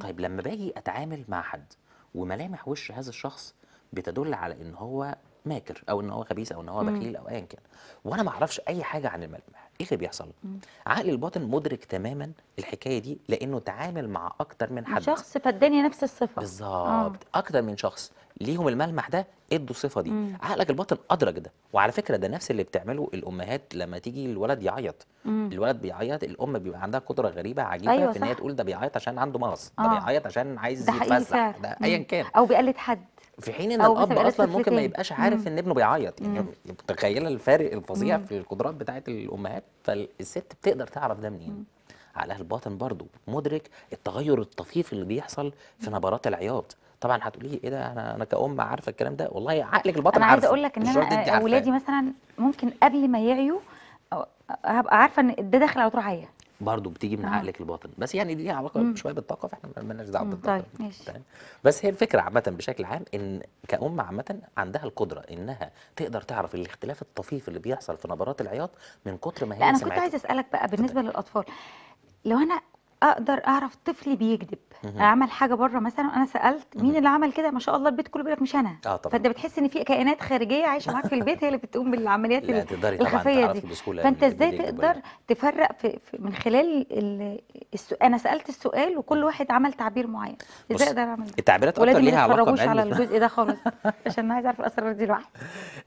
طيب لما باجي اتعامل مع حد وملامح وش هذا الشخص بتدل على ان هو ماكر او ان هو خبيث او ان هو بخيل او ايا كان وانا ما اعرفش اي حاجه عن الملامح ايه اللي بيحصل مم. عقل الباطن مدرك تماما الحكايه دي لانه تعامل مع اكتر من حد شخص فاداني نفس الصفه بالظبط آه. اكتر من شخص ليهم الملمح ده ادوا الصفه دي مم. عقلك الباطن ادرك ده وعلى فكره ده نفس اللي بتعمله الامهات لما تيجي الولد يعيط مم. الولد بيعيط الام بيبقى عندها قدره غريبه عجيبه أيوة في ان هي تقول ده بيعيط عشان عنده مرض آه. ده بيعيط عشان عايز يتفسح ده ايا كان او بيقلد حد في حين ان الاب اصلا ممكن ما يبقاش عارف ان ابنه بيعيط يعني متخيله الفارق الفظيع في القدرات بتاعه الامهات فالست بتقدر تعرف ده منين على الباطن برضه مدرك التغير الطفيف اللي بيحصل في نبرات العياط طبعا هتقولي ايه ده انا انا كأم عارفه الكلام ده والله عقلك الباطن عارفه انا عايز اقول لك ان انا اولادي مثلا ممكن قبل ما يعيوا هبقى عارفه ان ده داخل على طول عيط برضه بتيجي من عقلك الباطن بس يعني دي ليها علاقه شويه بالطاقه فاحنا مالناش دعوه بالطاقه طيب. طيب. بس هي الفكره عامه بشكل عام ان كأم عامه عندها القدره انها تقدر تعرف الاختلاف الطفيف اللي بيحصل في نبرات العياط من كتر ما هي لا انا كنت عايزه اسالك بقى بالنسبه للاطفال لو انا اقدر اعرف طفلي بيكذب عمل اعمل حاجه بره مثلا انا سالت مين اللي عمل كده ما شاء الله البيت كله بيقول لك مش انا آه طبعا. فانت بتحس ان في كائنات خارجيه عايشه معاك في البيت هي اللي بتقوم بالعمليات لا تقدري الخفيه دي فانت ازاي تقدر بقى. تفرق في, في من خلال السو... انا سالت السؤال وكل واحد عمل تعبير معين ازاي اقدر اعمل ده التعبيرات اكتر ليها علاقه بالعلم على الجزء ده خالص [LAUGHS] عشان انا عايز اعرف الاسرار دي لوحدي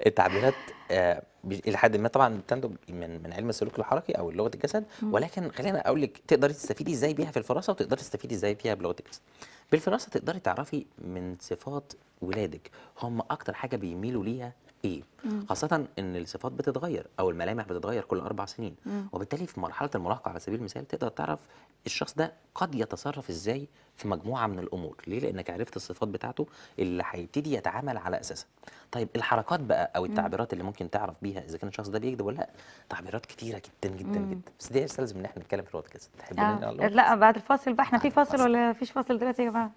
التعبيرات آه الى حد ما طبعا بتندج من من علم السلوك الحركي او لغه الجسد ولكن خلينا اقول لك تقدري تستفيدي ازاي بيها في الفراسه وتقدري تستفيدي ازاي بيها بلغه الجسد. بالفراسه تقدري تعرفي من صفات ولادك هم اكتر حاجه بيميلوا ليها ايه مم. خاصه ان الصفات بتتغير او الملامح بتتغير كل اربع سنين مم. وبالتالي في مرحله المراهقه على سبيل المثال تقدر تعرف الشخص ده قد يتصرف ازاي في مجموعه من الامور ليه لانك عرفت الصفات بتاعته اللي هيبتدي يتعامل على اساسها طيب الحركات بقى او التعبيرات اللي ممكن تعرف بيها اذا كان الشخص ده بيكذب ولا لا تعبيرات كتيره جدا جدا مم. جدا بس دي لازم ان احنا نتكلم في البودكاست تحبين آه. لا بعد الفاصل بقى احنا في فاصل, فاصل ولا فيش فاصل دلوقتي يا جماعه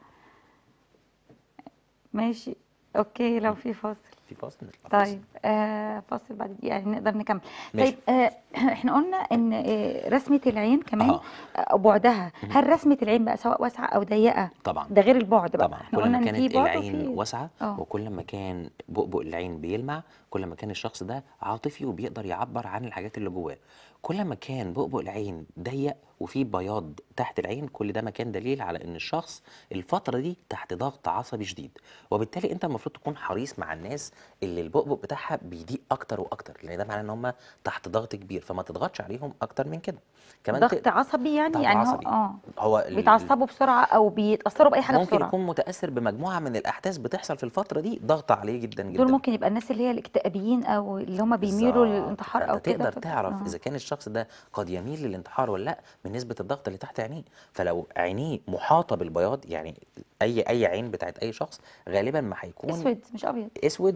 ماشي اوكي لو في فاصل في فاصل نطلع طيب آه فاصل بعد دقيقه يعني نقدر نكمل طيب، ماشي. طيب آه [CLEARS THROAT] احنا قلنا ان آه، رسمه العين كمان آه. بعدها هل رسمه العين بقى سواء واسعه او ضيقه طبعا ده غير البعد بقى طبعا احنا كل ما كانت العين واسعه آه. وكل ما كان بؤبؤ العين بيلمع كل ما كان الشخص ده عاطفي وبيقدر يعبر عن الحاجات اللي جواه كل ما كان بؤبؤ العين ضيق وفي بياض تحت العين كل ده مكان دليل على ان الشخص الفتره دي تحت ضغط عصبي شديد وبالتالي انت المفروض تكون حريص مع الناس اللي البؤبؤ بتاعها بيضيق اكتر واكتر لان ده معناه ان هم تحت ضغط كبير فما تضغطش عليهم اكتر من كده كمان ضغط ت... عصبي يعني ضغط يعني عصبي. اه هو بيتعصبوا بسرعه او بيتاثروا باي حاجه ممكن بسرعه ممكن يكون متاثر بمجموعه من الاحداث بتحصل في الفتره دي ضغط عليه جدا جدا دول ممكن يبقى الناس اللي هي الاكتئابيين او اللي هم بيميلوا للانتحار او كده تقدر تعرف آه. اذا كان الشخص ده قد يميل للانتحار ولا لا من نسبه الضغط اللي تحت عينيه فلو عينيه محاطه بالبياض يعني اي اي عين بتاعت اي شخص غالبا ما هيكون اسود مش ابيض اسود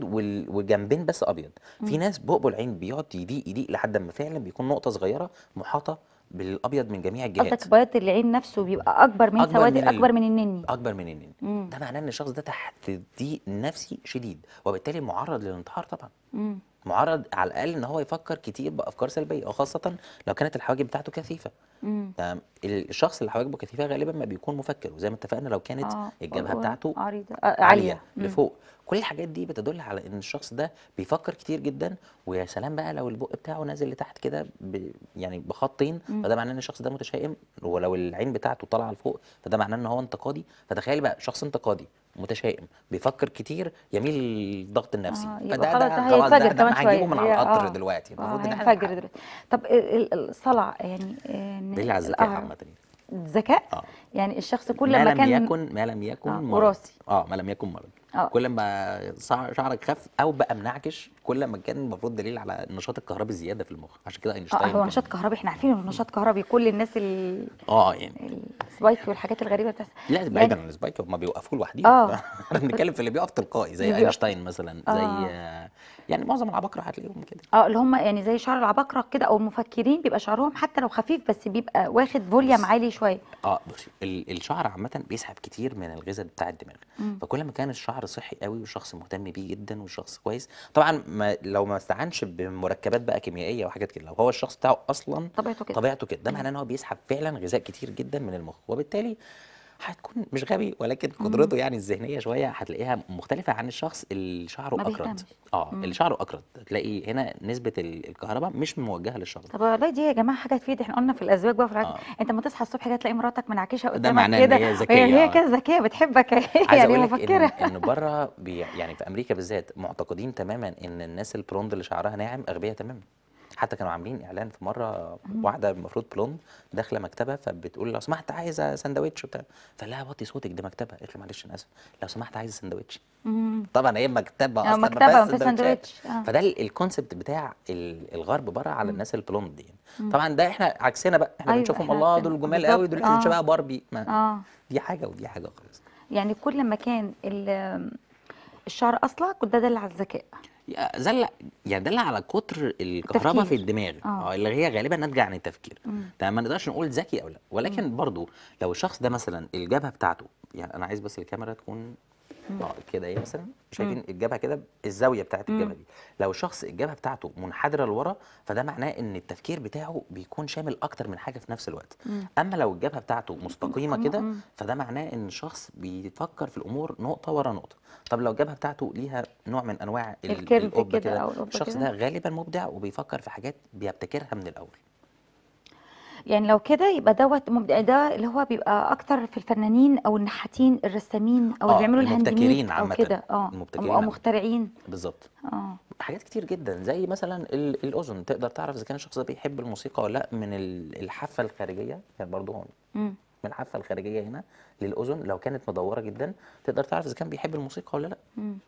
وجنبين بس ابيض مم. في ناس بقبل عين بيقعد يضيق يضيق لحد ما فعلا بيكون نقطه صغيره محاطه بالابيض من جميع الجهات قصدك بياض العين نفسه بيبقى اكبر من سواد اكبر من النني اكبر من النني ده معناه ان الشخص ده تحت ضيق نفسي شديد وبالتالي معرض للانتحار طبعا مم. معرض على الاقل ان هو يفكر كتير بافكار سلبيه وخاصه لو كانت الحواجب بتاعته كثيفه تمام الشخص اللي حواجبه كثيفه غالبا ما بيكون مفكر وزي ما اتفقنا لو كانت آه الجبهه بتاعته عريضه آه، عاليه عاليه لفوق كل الحاجات دي بتدل على ان الشخص ده بيفكر كتير جدا ويا سلام بقى لو البق بتاعه نازل لتحت كده يعني بخطين فده معناه ان الشخص ده متشائم ولو العين بتاعته طالعه لفوق فده معناه ان هو انتقادي فتخيل بقى شخص انتقادي متشائم بيفكر كتير يميل للضغط النفسي آه فده ده خلاص ده, ده, ده هجيبه من على القطر آه دلوقتي آه، المفروض آه ان احنا دلوقتي طب الصلع يعني دليل آه، على الذكاء آه، عامه يعني. الذكاء آه. يعني الشخص كل ما, كان ما لم يكن ما لم يكن آه. وراثي اه ما لم يكن مرض أوه. كل ما شعرك خف او بقى منعكش كل ما كان المفروض دليل على النشاط الكهربي زياده في المخ عشان كده آه، اينشتاين هو نشاط كهربي احنا عارفين انه نشاط كهربي كل الناس ال اه يعني السبايك والحاجات الغريبه بتحصل لا بعيدا يعني عن السبايك هم بيوقفوه لوحدهم اه [LAUGHS] بنتكلم في اللي بيقف تلقائي زي اينشتاين مثلا زي آه. يعني معظم العباقره هتلاقيهم كده اه اللي هم يعني زي شعر العباقره كده او المفكرين بيبقى شعرهم حتى لو خفيف بس بيبقى واخد فوليوم عالي شويه اه بصي الشعر عامه بيسحب كتير من الغذاء بتاع الدماغ مم. فكل ما كان الشعر صحي قوي وشخص مهتم بيه جدا وشخص كويس طبعا ما لو ما استعنش بمركبات بقى كيميائيه وحاجات كده لو هو الشخص بتاعه اصلا طبيعته كده طبيعته كده ده معناه ان هو بيسحب فعلا غذاء كتير جدا من المخ وبالتالي هتكون مش غبي ولكن قدرته مم. يعني الذهنيه شويه هتلاقيها مختلفه عن الشخص اللي شعره اكرد اه اللي شعره اكرد تلاقي هنا نسبه الكهرباء مش موجهه للشخص طب والله دي يا جماعه حاجه تفيد احنا قلنا في الازواج بقى في آه. انت لما تصحى الصبح تلاقي مراتك منعكشه قدامك كده هي ذكيه هي كده ذكيه بتحبك [LAUGHS] يعني مفكره ان, إن بره يعني في امريكا بالذات معتقدين تماما ان الناس البروند اللي شعرها ناعم اغبياء تماما حتى كانوا عاملين اعلان في مره واحده المفروض بلوند داخله مكتبه فبتقول لو سمحت عايزه سندوتش وبتاع فقال لها وطي صوتك دي مكتبه قالت له معلش انا اسف لو سمحت عايزه سندوتش طبعا هي مكتبه آه، اصلا مكتبه ما سندوتش آه. فده الكونسبت بتاع الغرب بره على الناس البلوند دي يعني. طبعا ده احنا عكسنا بقى احنا أيوة بنشوفهم الله دول جمال قوي دول آه. شبه باربي ما. آه. دي حاجه ودي حاجه خالص يعني كل ما كان الشعر اصلع كنت ده دل على الذكاء زلق يعني دل على كتر الكهرباء في الدماغ آه. اه اللي هي غالبا ناتجه عن التفكير تمام ما نقدرش نقول ذكي او لا ولكن برضو لو الشخص ده مثلا الجبهه بتاعته يعني انا عايز بس الكاميرا تكون اه كده ايه مثلا شايفين الجبهه كده الزاويه بتاعت الجبهه دي لو الشخص الجبهه بتاعته منحدره لورا فده معناه ان التفكير بتاعه بيكون شامل اكتر من حاجه في نفس الوقت اما لو الجبهه بتاعته مستقيمه كده فده معناه ان الشخص بيفكر في الامور نقطه ورا نقطه طب لو الجبهه بتاعته ليها نوع من انواع الكيرف كده الشخص ده غالبا مبدع وبيفكر في حاجات بيبتكرها من الاول يعني لو كده يبقى دوت ده اللي هو بيبقى اكتر في الفنانين او النحاتين الرسامين او اللي آه، بيعملوا الهاند او كده اه المبتكرين او مخترعين بالظبط اه حاجات كتير جدا زي مثلا الاذن تقدر تعرف اذا كان الشخص ده بيحب الموسيقى ولا لا من الحافه الخارجيه يعني برضه هون م. من الحافه الخارجيه هنا للاذن لو كانت مدوره جدا تقدر تعرف اذا كان بيحب الموسيقى ولا لا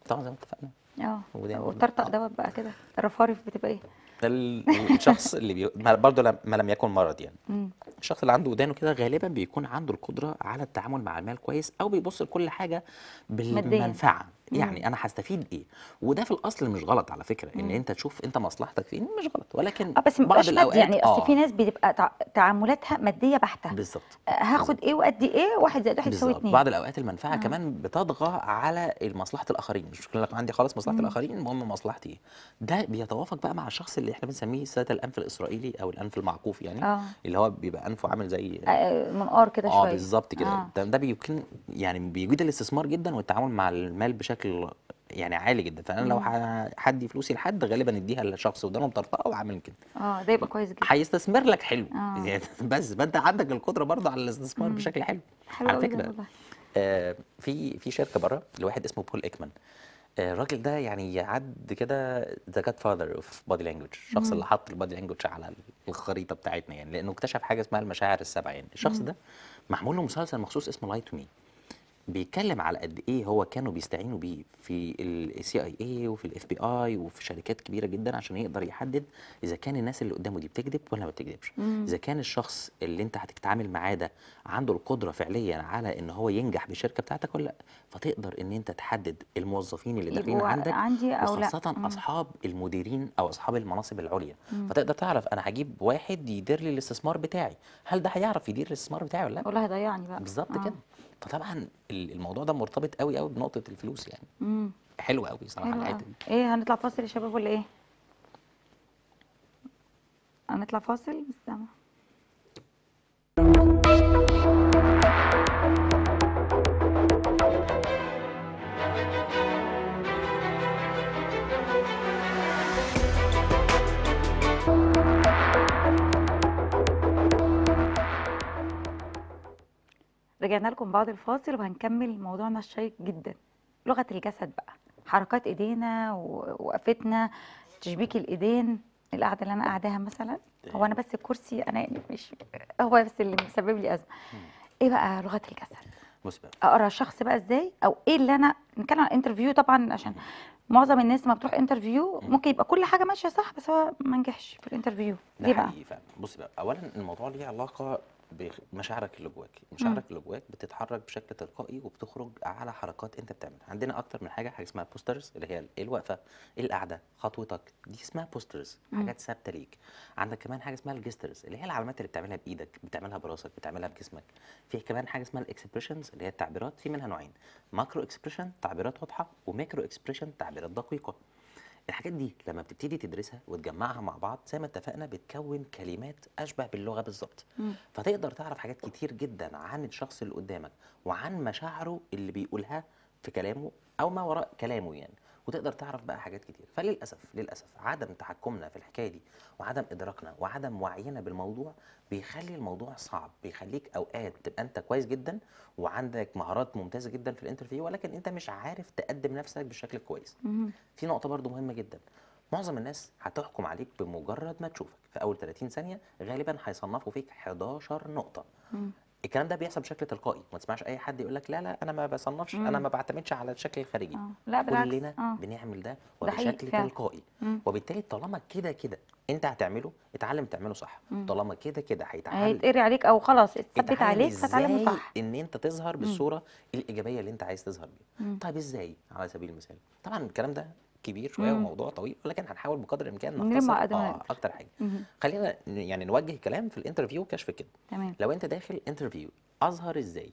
طبعا زي ما اتفقنا اه والطرطق آه. دوت بقى كده الرفارف بتبقى ايه؟ الشخص اللي بي... برضه ما لم يكن مرض يعني [LAUGHS] الشخص اللي عنده ودانه كده غالبا بيكون عنده القدره على التعامل مع المال كويس او بيبص لكل حاجه بالمنفعه يعني انا هستفيد ايه وده في الاصل مش غلط على فكره ان انت تشوف انت مصلحتك فين مش غلط ولكن آه بس بعض الاوقات يعني اصل آه. في ناس بتبقى تعاملاتها ماديه بحته بالظبط آه، هاخد ايه وادي ايه واحد زائد واحد يساوي اثنين بعض الاوقات المنفعه آه. كمان بتطغى على مصلحه الاخرين مش مشكله عندي خالص مصلحه مم. الاخرين المهم مصلحتي ايه ده بيتوافق بقى مع الشخص اللي احنا بنسميه ساده الانف الاسرائيلي او الانف المعقوف يعني آه. اللي هو بيبقى انفه عامل زي آه, آه، منقار كده آه، شويه اه بالظبط كده آه. ده, ده بيمكن يعني بيجيد الاستثمار جدا والتعامل مع المال بشكل بشكل يعني عالي جدا فانا لو هدي فلوسي لحد غالبا اديها لشخص وده انا مطرطقه وعامل كده اه ده يبقى كويس جدا هيستثمر لك حلو آه. [LAUGHS] بس فانت عندك القدره برضه على الاستثمار بشكل حلو, حلو على فكره آه في في شركه بره لواحد اسمه بول ايكمان آه الراجل ده يعني يعد كده ذا جاد فاذر اوف بادي لانجوج الشخص اللي حط البادي لانجوج على الخريطه بتاعتنا يعني لانه اكتشف حاجه اسمها المشاعر السبع يعني الشخص مم. ده معمول له مسلسل مخصوص اسمه لايت تو مي بيتكلم على قد ايه هو كانوا بيستعينوا بيه في السي اي اي وفي الاف بي اي وفي شركات كبيره جدا عشان يقدر يحدد اذا كان الناس اللي قدامه دي بتكذب ولا ما بتكذبش اذا كان الشخص اللي انت هتتعامل معاه ده عنده القدره فعليا على ان هو ينجح بالشركه بتاعتك ولا لا فتقدر ان انت تحدد الموظفين اللي داخلين عندك عندي أو وخاصه لا. اصحاب المديرين او اصحاب المناصب العليا فتقدر تعرف انا هجيب واحد يدير لي الاستثمار بتاعي هل ده هيعرف يدير الاستثمار بتاعي ولا لا ولا هيضيعني بقى بالظبط آه. كده فطبعا الموضوع ده مرتبط قوي قوي بنقطه الفلوس يعني مم. حلو قوي صراحه الحته ايه هنطلع فاصل يا شباب ولا ايه هنطلع فاصل بالسما رجعنا لكم بعد الفاصل وهنكمل موضوعنا الشيق جدا لغه الجسد بقى حركات ايدينا ووقفتنا تشبيك الايدين القعده اللي انا قاعداها مثلا هو انا بس الكرسي انا مش هو بس اللي مسبب لي ازمه ايه بقى لغه الجسد بص بقى اقرا الشخص بقى ازاي او ايه اللي انا نتكلم عن انترفيو طبعا عشان معظم الناس ما بتروح انترفيو ممكن يبقى كل حاجه ماشيه صح بس هو ما نجحش في الانترفيو ليه بقى؟ بصي بص بقى اولا الموضوع ليه علاقه بمشاعرك اللي جواك مشاعرك اللي جواك بتتحرك بشكل تلقائي وبتخرج على حركات انت بتعملها عندنا اكتر من حاجه حاجه اسمها بوسترز اللي هي الوقفه القعده خطوتك دي اسمها بوسترز حاجات ثابته ليك عندك كمان حاجه اسمها الجسترز اللي هي العلامات اللي بتعملها بايدك بتعملها براسك بتعملها بجسمك في كمان حاجه اسمها الاكسبريشنز اللي هي التعبيرات في منها نوعين ماكرو اكسبريشن تعبيرات واضحه وميكرو اكسبريشن تعبيرات دقيقه الحاجات دي لما بتبتدي تدرسها وتجمعها مع بعض زي ما اتفقنا بتكون كلمات اشبه باللغه بالظبط فتقدر تعرف حاجات كتير جدا عن الشخص اللي قدامك وعن مشاعره اللي بيقولها في كلامه او ما وراء كلامه يعني وتقدر تعرف بقى حاجات كتير فللاسف للاسف عدم تحكمنا في الحكايه دي وعدم ادراكنا وعدم وعينا بالموضوع بيخلي الموضوع صعب بيخليك اوقات تبقى انت كويس جدا وعندك مهارات ممتازه جدا في الانترفيو ولكن انت مش عارف تقدم نفسك بالشكل الكويس في نقطه برضو مهمه جدا معظم الناس هتحكم عليك بمجرد ما تشوفك في اول 30 ثانيه غالبا هيصنفوا فيك 11 نقطه الكلام ده بيحصل بشكل تلقائي ما تسمعش اي حد يقول لك لا لا انا ما بصنفش مم. انا ما بعتمدش على الشكل الخارجي آه. لا بالعكس كلنا آه. بنعمل ده وبشكل ده تلقائي مم. وبالتالي طالما كده كده انت هتعمله اتعلم تعمله صح مم. طالما كده كده هيتعلم هيتقري عليك او خلاص اتثبت عليك فتعلمه صح ان انت تظهر بالصوره مم. الايجابيه اللي انت عايز تظهر بيها طيب ازاي على سبيل المثال طبعا الكلام ده كبير شويه وموضوع طويل ولكن هنحاول بقدر الامكان نختصر آه اكتر حاجه مم. خلينا يعني نوجه كلام في الانترفيو كشف كده تمام لو انت داخل انترفيو اظهر ازاي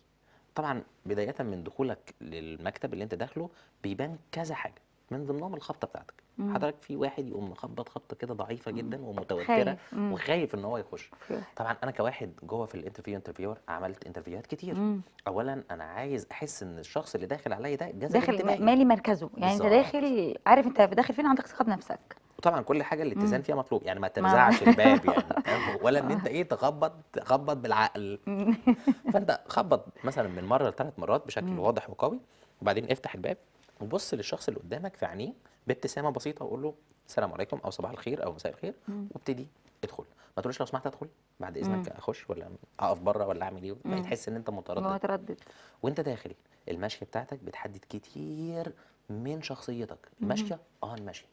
طبعا بدايه من دخولك للمكتب اللي انت داخله بيبان كذا حاجه من ضمنهم الخبطه بتاعتك مم. حضرتك في واحد يقوم مخبط خبطه كده ضعيفه جدا ومتوتره وخايف ان هو يخش طبعا انا كواحد جوه في الانترفيو انترفيور عملت انترفيوهات كتير مم. اولا انا عايز احس ان الشخص اللي داخل عليا ده جزء داخل انتباهي مالي مركزه يعني بالزبط. انت داخل عارف انت داخل فين عندك ثقه بنفسك وطبعا كل حاجه الاتزان فيها مطلوب يعني ما تنزعش [LAUGHS] الباب يعني ولا ان انت ايه تخبط تخبط بالعقل [LAUGHS] فانت خبط مثلا من مره لثلاث مرات بشكل مم. واضح وقوي وبعدين افتح الباب وبص للشخص اللي قدامك في عينيه بابتسامه بسيطه وقول له السلام عليكم او صباح الخير او مساء الخير وابتدي ادخل ما تقولش لو سمحت ادخل بعد اذنك اخش ولا اقف بره ولا اعمل ايه يعني ما تحس ان انت متردد متردد وانت داخل المشيه بتاعتك بتحدد كتير من شخصيتك ماشيه اه المشي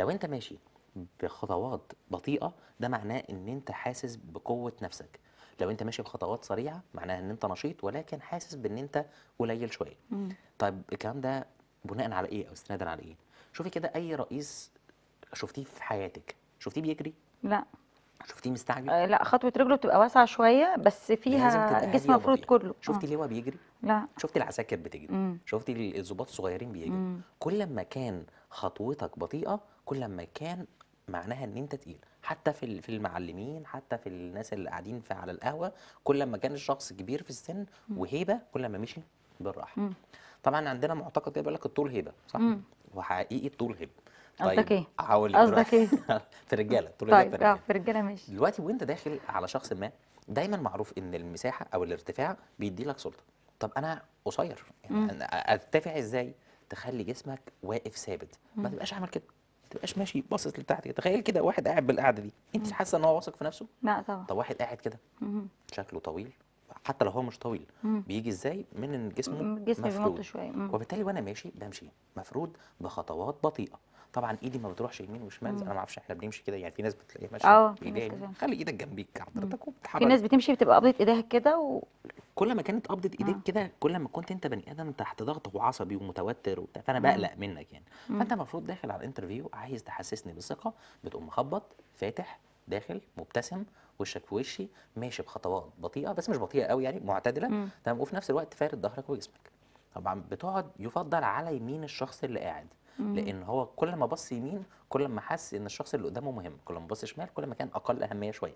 لو انت ماشي بخطوات بطيئه ده معناه ان انت حاسس بقوه نفسك لو انت ماشي بخطوات سريعه معناها ان انت نشيط ولكن حاسس بان انت قليل شويه طيب الكلام ده بناء على ايه او استنادا على ايه شوفي كده اي رئيس شفتيه في حياتك شفتيه بيجري لا شفتيه مستعجل آه لا خطوه رجله بتبقى واسعه شويه بس فيها جسم مفروض كله شفتي آه. ليه بيجري لا شفتي العساكر بتجري مم. شفتي الظباط الصغيرين بيجري مم. كل ما كان خطوتك بطيئه كل ما كان معناها ان انت تقيل حتى في في المعلمين حتى في الناس اللي قاعدين في على القهوه كل ما كان الشخص كبير في السن وهيبه كل ما مشي بالراحه طبعا عندنا معتقد كده بيقول لك الطول هيبه صح مم. وحقيقي الطول هيبه قصدك طيب، ايه؟ هقول قصدك ايه؟ [LAUGHS] في الرجاله الطول هيبه طيب اه في الرجاله ماشي دلوقتي وانت داخل على شخص ما دايما معروف ان المساحه او الارتفاع بيدي لك سلطه طب انا قصير يعني أنا ارتفع ازاي؟ تخلي جسمك واقف ثابت ما تبقاش عامل كده تبقاش ماشي باصص لتحت كده تخيل كده واحد قاعد بالقعده دي انت حاسه ان هو واثق في نفسه لا طبعا طب واحد قاعد كده شكله طويل حتى لو هو مش طويل مم. بيجي ازاي من ان جسمه جسمي بيمط شويه وبالتالي وانا ماشي بمشي مفروض بخطوات بطيئه طبعا ايدي ما بتروحش يمين وشمال انا ما اعرفش احنا بنمشي كده يعني في ناس بتلاقيها ماشيه آه، ايديها خلي ايدك جنبيك حضرتك في ناس بتمشي بتبقى قبضه ايديها كده و... كل ما كانت قبضه ايديك آه. كده كل ما كنت انت بني ادم تحت ضغط وعصبي ومتوتر وبتاع فانا بقلق منك يعني مم. فانت المفروض داخل على الانترفيو عايز تحسسني بالثقه بتقوم مخبط فاتح داخل مبتسم وشك في وشي ماشي بخطوات بطيئه بس مش بطيئه قوي يعني معتدله تمام وفي نفس الوقت فارد ظهرك وجسمك طبعا بتقعد يفضل على يمين الشخص اللي قاعد لان هو كل ما بص يمين كل ما حس ان الشخص اللي قدامه مهم كل ما بص شمال كل ما كان اقل اهميه شويه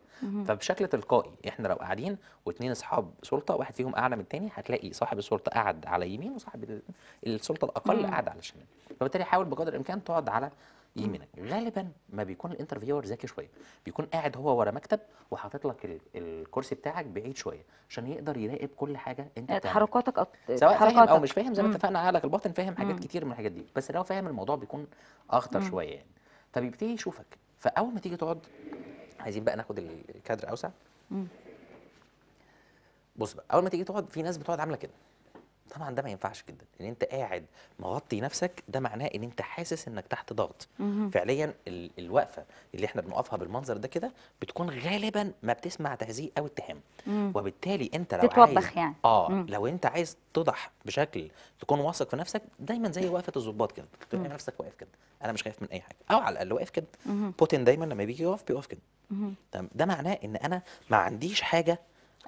فبشكل تلقائي احنا لو قاعدين واثنين اصحاب سلطه واحد فيهم اعلى من الثاني هتلاقي صاحب السلطه قاعد على يمين وصاحب السلطه الاقل قاعد على الشمال فبالتالي حاول بقدر الامكان تقعد على إيه منك غالبا ما بيكون الانترفيور ذكي شويه بيكون قاعد هو ورا مكتب وحاطط لك الكرسي بتاعك بعيد شويه عشان يقدر يراقب كل حاجه انت آه، تحركاتك حركاتك سواء حركاتك. فاهم او مش فاهم زي ما اتفقنا على الباطن فاهم حاجات كتير من الحاجات دي بس لو فاهم الموضوع بيكون اخطر مم. شويه يعني فبيبتدي يشوفك فاول ما تيجي تقعد عايزين بقى ناخد الكادر اوسع مم. بص بقى اول ما تيجي تقعد في ناس بتقعد عامله كده طبعا ده ما ينفعش جدا ان انت قاعد مغطي نفسك ده معناه ان انت حاسس انك تحت ضغط فعليا ال الوقفه اللي احنا بنقفها بالمنظر ده كده بتكون غالبا ما بتسمع تهزيق او اتهام وبالتالي انت لو عايز يعني. اه مم. لو انت عايز تضح بشكل تكون واثق في نفسك دايما زي وقفه الظباط كده تلاقي نفسك واقف كده انا مش خايف من اي حاجه او على الاقل واقف كده بوتين دايما لما بيجي يقف بيقف كده ده معناه ان انا ما عنديش حاجه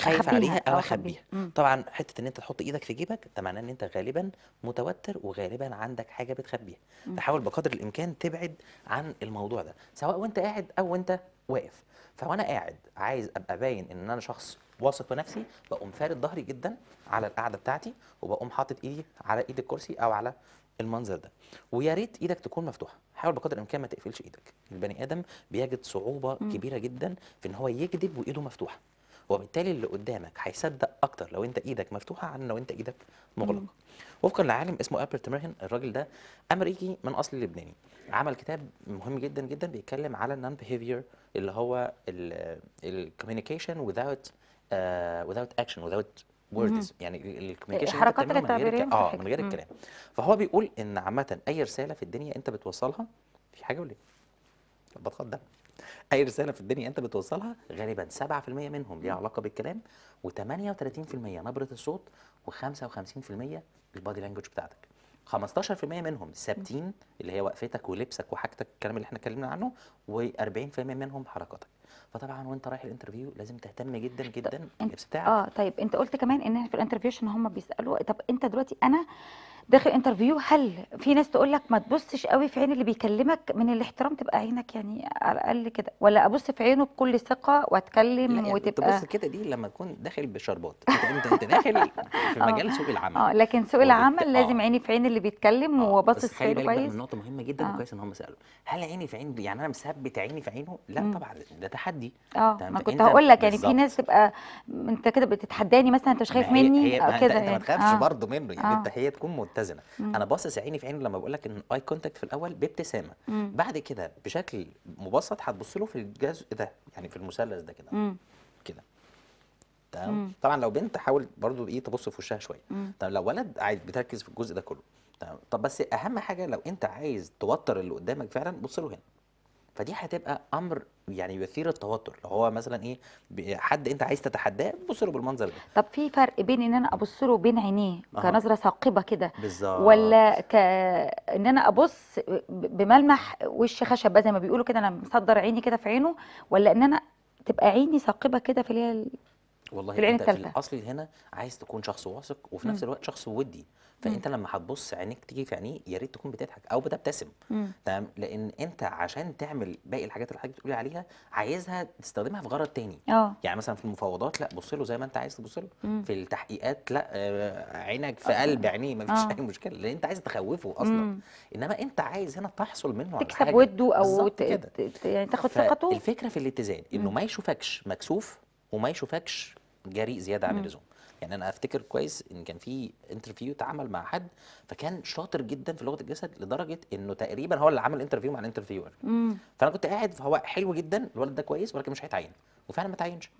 خايف عليها او اخبيها طبعا حته ان انت تحط ايدك في جيبك ده معناه ان انت غالبا متوتر وغالبا عندك حاجه بتخبيها فحاول بقدر الامكان تبعد عن الموضوع ده سواء وانت قاعد او وانت واقف فوانا قاعد عايز ابقى باين ان انا شخص واثق بنفسي بقوم فارد ظهري جدا على القعده بتاعتي وبقوم حاطط ايدي على ايد الكرسي او على المنظر ده ويا ريت ايدك تكون مفتوحه حاول بقدر الامكان ما تقفلش ايدك البني ادم بيجد صعوبه كبيره جدا في ان هو يكذب وايده مفتوحه وبالتالي اللي قدامك هيصدق اكتر لو انت ايدك مفتوحه عن لو انت ايدك مغلقه وفقا لعالم اسمه ابر تمرهن الراجل ده امريكي من اصل لبناني عمل كتاب مهم جدا جدا بيتكلم على النون بيهيفير اللي هو الكوميونيكيشن وذاوت وذاوت اكشن وذاوت ووردز يعني الكوميونيكيشن حركات التعبيريه اه من غير آه، الكلام فهو بيقول ان عامه اي رساله في الدنيا انت بتوصلها في حاجه ولا بتقدم اي رساله في الدنيا انت بتوصلها غالبا 7% منهم ليها علاقه بالكلام و38% نبره الصوت و55% البادي لانجوج بتاعتك 15% منهم ثابتين اللي هي وقفتك ولبسك وحاجتك الكلام اللي احنا اتكلمنا عنه و40% منهم حركاتك فطبعا وانت رايح الانترفيو لازم تهتم جدا جدا باللبس بتاعك اه طيب انت قلت كمان ان في الانترفيو ان هم بيسالوا طب انت دلوقتي انا داخل انترفيو هل في ناس تقول لك ما تبصش قوي في عين اللي بيكلمك من الاحترام تبقى عينك يعني على الاقل كده ولا ابص في عينه بكل ثقه واتكلم يعني وتبقى بص كده دي لما تكون داخل بشربات انت انت داخل في [LAUGHS] آه. مجال سوق العمل اه لكن سوق العمل لازم آه. عيني في عين اللي بيتكلم آه، وباصص فيه كويس بس من نقطه مهمه جدا وكويس ان هم سالوا هل عيني في عين يعني انا مثبت عيني في عينه لا طبعا ده تحدي اه ما كنت هقول لك يعني في ناس تبقى انت كده بتتحداني مثلا انت مش خايف مني كده انت ما يعني. تخافش برضه منه يعني انت هي تكون متزنه مم. انا باصص عيني في عيني لما بقول لك ان الاي كونتاكت في الاول بابتسامه بعد كده بشكل مبسط هتبص له في الجزء ده يعني في المثلث ده كده كده تمام طبعا لو بنت حاول برضو ايه تبص في وشها شويه طب لو ولد قاعد بتركز في الجزء ده كله تمام طب بس اهم حاجه لو انت عايز توتر اللي قدامك فعلا بص له هنا فدي هتبقى امر يعني يثير التوتر لو هو مثلا ايه حد انت عايز تتحداه بص له بالمنظر ده طب في فرق بين ان انا ابص له بين عينيه كنظره ثاقبه كده بالظبط ولا ك... ان انا ابص بملمح وش خشب بقى زي ما بيقولوا كده انا مصدر عيني كده في عينه ولا ان انا تبقى عيني ثاقبه كده في اللي هي والله في العين انت في الاصل هنا عايز تكون شخص واثق وفي نفس الوقت شخص ودي فانت لما هتبص عينيك تيجي في عينيه يا ريت تكون بتضحك او بتبتسم تمام لان انت عشان تعمل باقي الحاجات اللي حضرتك بتقولي عليها عايزها تستخدمها في غرض تاني أوه. يعني مثلا في المفاوضات لا بص له زي ما انت عايز تبص له في التحقيقات لا آه، عينك في آه. قلب عينيه ما فيش آه. اي مشكله لان انت عايز تخوفه اصلا مم. انما انت عايز هنا تحصل منه على حاجه تكسب وده او ت... يعني تاخد ثقته الفكره في الاتزان انه ما يشوفكش مكسوف وما يشوفكش جريء زياده عن اللزوم يعني انا افتكر كويس ان كان في انترفيو اتعمل مع حد فكان شاطر جدا في لغه الجسد لدرجه انه تقريبا هو اللي عمل انترفيو مع الانترفيور فانا كنت قاعد فهو حلو جدا الولد ده كويس ولكن مش هيتعين وفعلا ما تعينش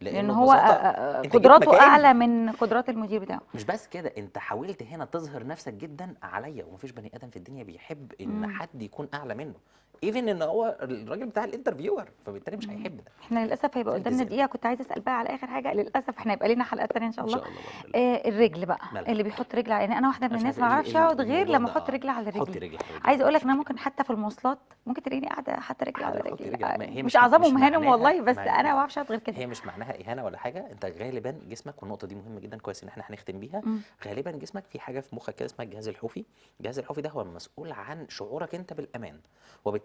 لان هو آه، آه، قدراته اعلى من قدرات المدير بتاعه مش بس كده انت حاولت هنا تظهر نفسك جدا عليا ومفيش بني ادم في الدنيا بيحب ان مم. حد يكون اعلى منه ايفن ان هو الراجل بتاع الانترفيور فبالتالي مش هيحب ده احنا للاسف هيبقى قدامنا دقيقه كنت عايز اسال بقى على اخر حاجه للاسف احنا هيبقى لنا حلقه ثانيه ان شاء الله, إن شاء الله آه الرجل بقى ملح. اللي بيحط رجل على يعني انا واحده من الناس ما اعرفش اقعد غير لما احط آه. رجل على رجل عايز اقول لك ان انا ممكن حتى في المواصلات ممكن تلاقيني قاعده احط رجل على رجل آه، مش اعظمهم هانم والله بس انا ما اعرفش اقعد غير كده هي مش معناها اهانه ولا حاجه انت غالبا جسمك والنقطه دي مهمه جدا كويس ان احنا هنختم بيها غالبا جسمك في حاجه في مخك كده اسمها الجهاز الحوفي الجهاز الحوفي ده هو المسؤول عن شعورك انت بالامان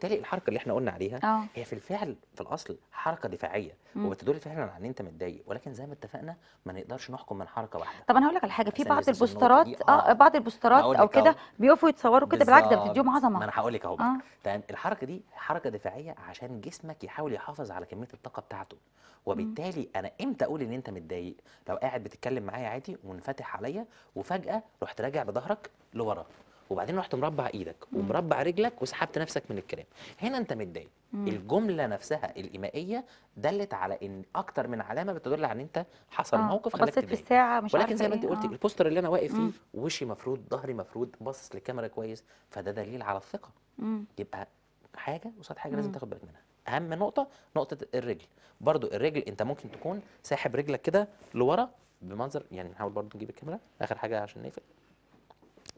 وبالتالي الحركه اللي احنا قلنا عليها أوه. هي في الفعل في الاصل حركه دفاعيه وبتدل فعلا على ان انت متضايق ولكن زي ما اتفقنا ما نقدرش نحكم من حركه واحده طب انا هقول لك على حاجه في بعض البوسترات آه،, اه بعض البوسترات او كده آه. بيقفوا يتصوروا كده بالعكس ده بتديهم عظمه ما انا هقول لك اهو آه. تمام الحركه دي حركه دفاعيه عشان جسمك يحاول يحافظ على كميه الطاقه بتاعته وبالتالي انا امتى اقول ان انت متضايق لو قاعد بتتكلم معايا عادي ومنفتح عليا وفجاه رحت راجع بظهرك لورا وبعدين رحت مربع ايدك ومربع رجلك وسحبت نفسك من الكلام هنا انت متضايق الجمله نفسها الايمائيه دلت على ان اكتر من علامه بتدل على ان انت حصل آه. موقف خلاك بصيت في الساعه مش ولكن زي ما انت إيه. قلتي آه. البوستر اللي انا واقف فيه وشي مفروض ظهري مفروض باصص للكاميرا كويس فده دليل على الثقه مم. يبقى حاجه قصاد حاجه لازم تاخد بالك منها اهم نقطه نقطه الرجل برضو الرجل انت ممكن تكون ساحب رجلك كده لورا بمنظر يعني نحاول برضو نجيب الكاميرا اخر حاجه عشان نقفل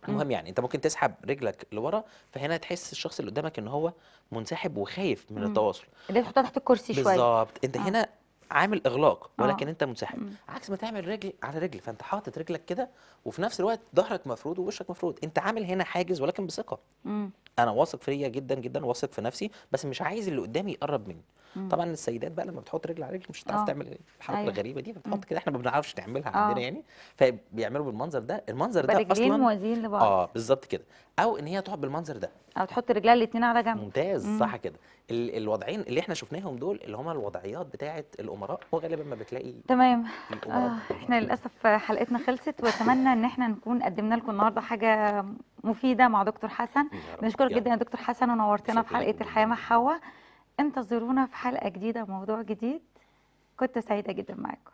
المهم يعني انت ممكن تسحب رجلك لورا فهنا تحس الشخص اللي قدامك ان هو منسحب وخايف من التواصل اللي تحطها تحت الكرسي شويه بالظبط انت آه. هنا عامل اغلاق ولكن آه. انت منسحب عكس ما تعمل رجل على رجل فانت حاطط رجلك كده وفي نفس الوقت ظهرك مفرود ووشك مفرود انت عامل هنا حاجز ولكن بثقه انا واثق فيا جدا جدا واثق في نفسي بس مش عايز اللي قدامي يقرب مني مم. طبعا السيدات بقى لما بتحط رجل على رجل مش هتعرف اه. تعمل الحركه أيوة. الغريبه دي فبتحط كده احنا ما بنعرفش نعملها أوه. عندنا يعني فبيعملوا بالمنظر ده المنظر ده اصلا موازين لبعض اه بالظبط كده او ان هي تقعد بالمنظر ده او تحط رجلها الاثنين على جنب ممتاز مم. صح كده ال الوضعين اللي احنا شفناهم دول اللي هم الوضعيات بتاعه الامراء وغالبا ما بتلاقي تمام آه احنا للاسف حلقتنا خلصت واتمنى ان احنا نكون قدمنا لكم النهارده حاجه مفيده مع دكتور حسن بنشكرك جدا يا دكتور حسن ونورتنا في حلقه الحياه مع حواء انتظرونا في حلقة جديدة وموضوع جديد كنت سعيدة جدا معاكم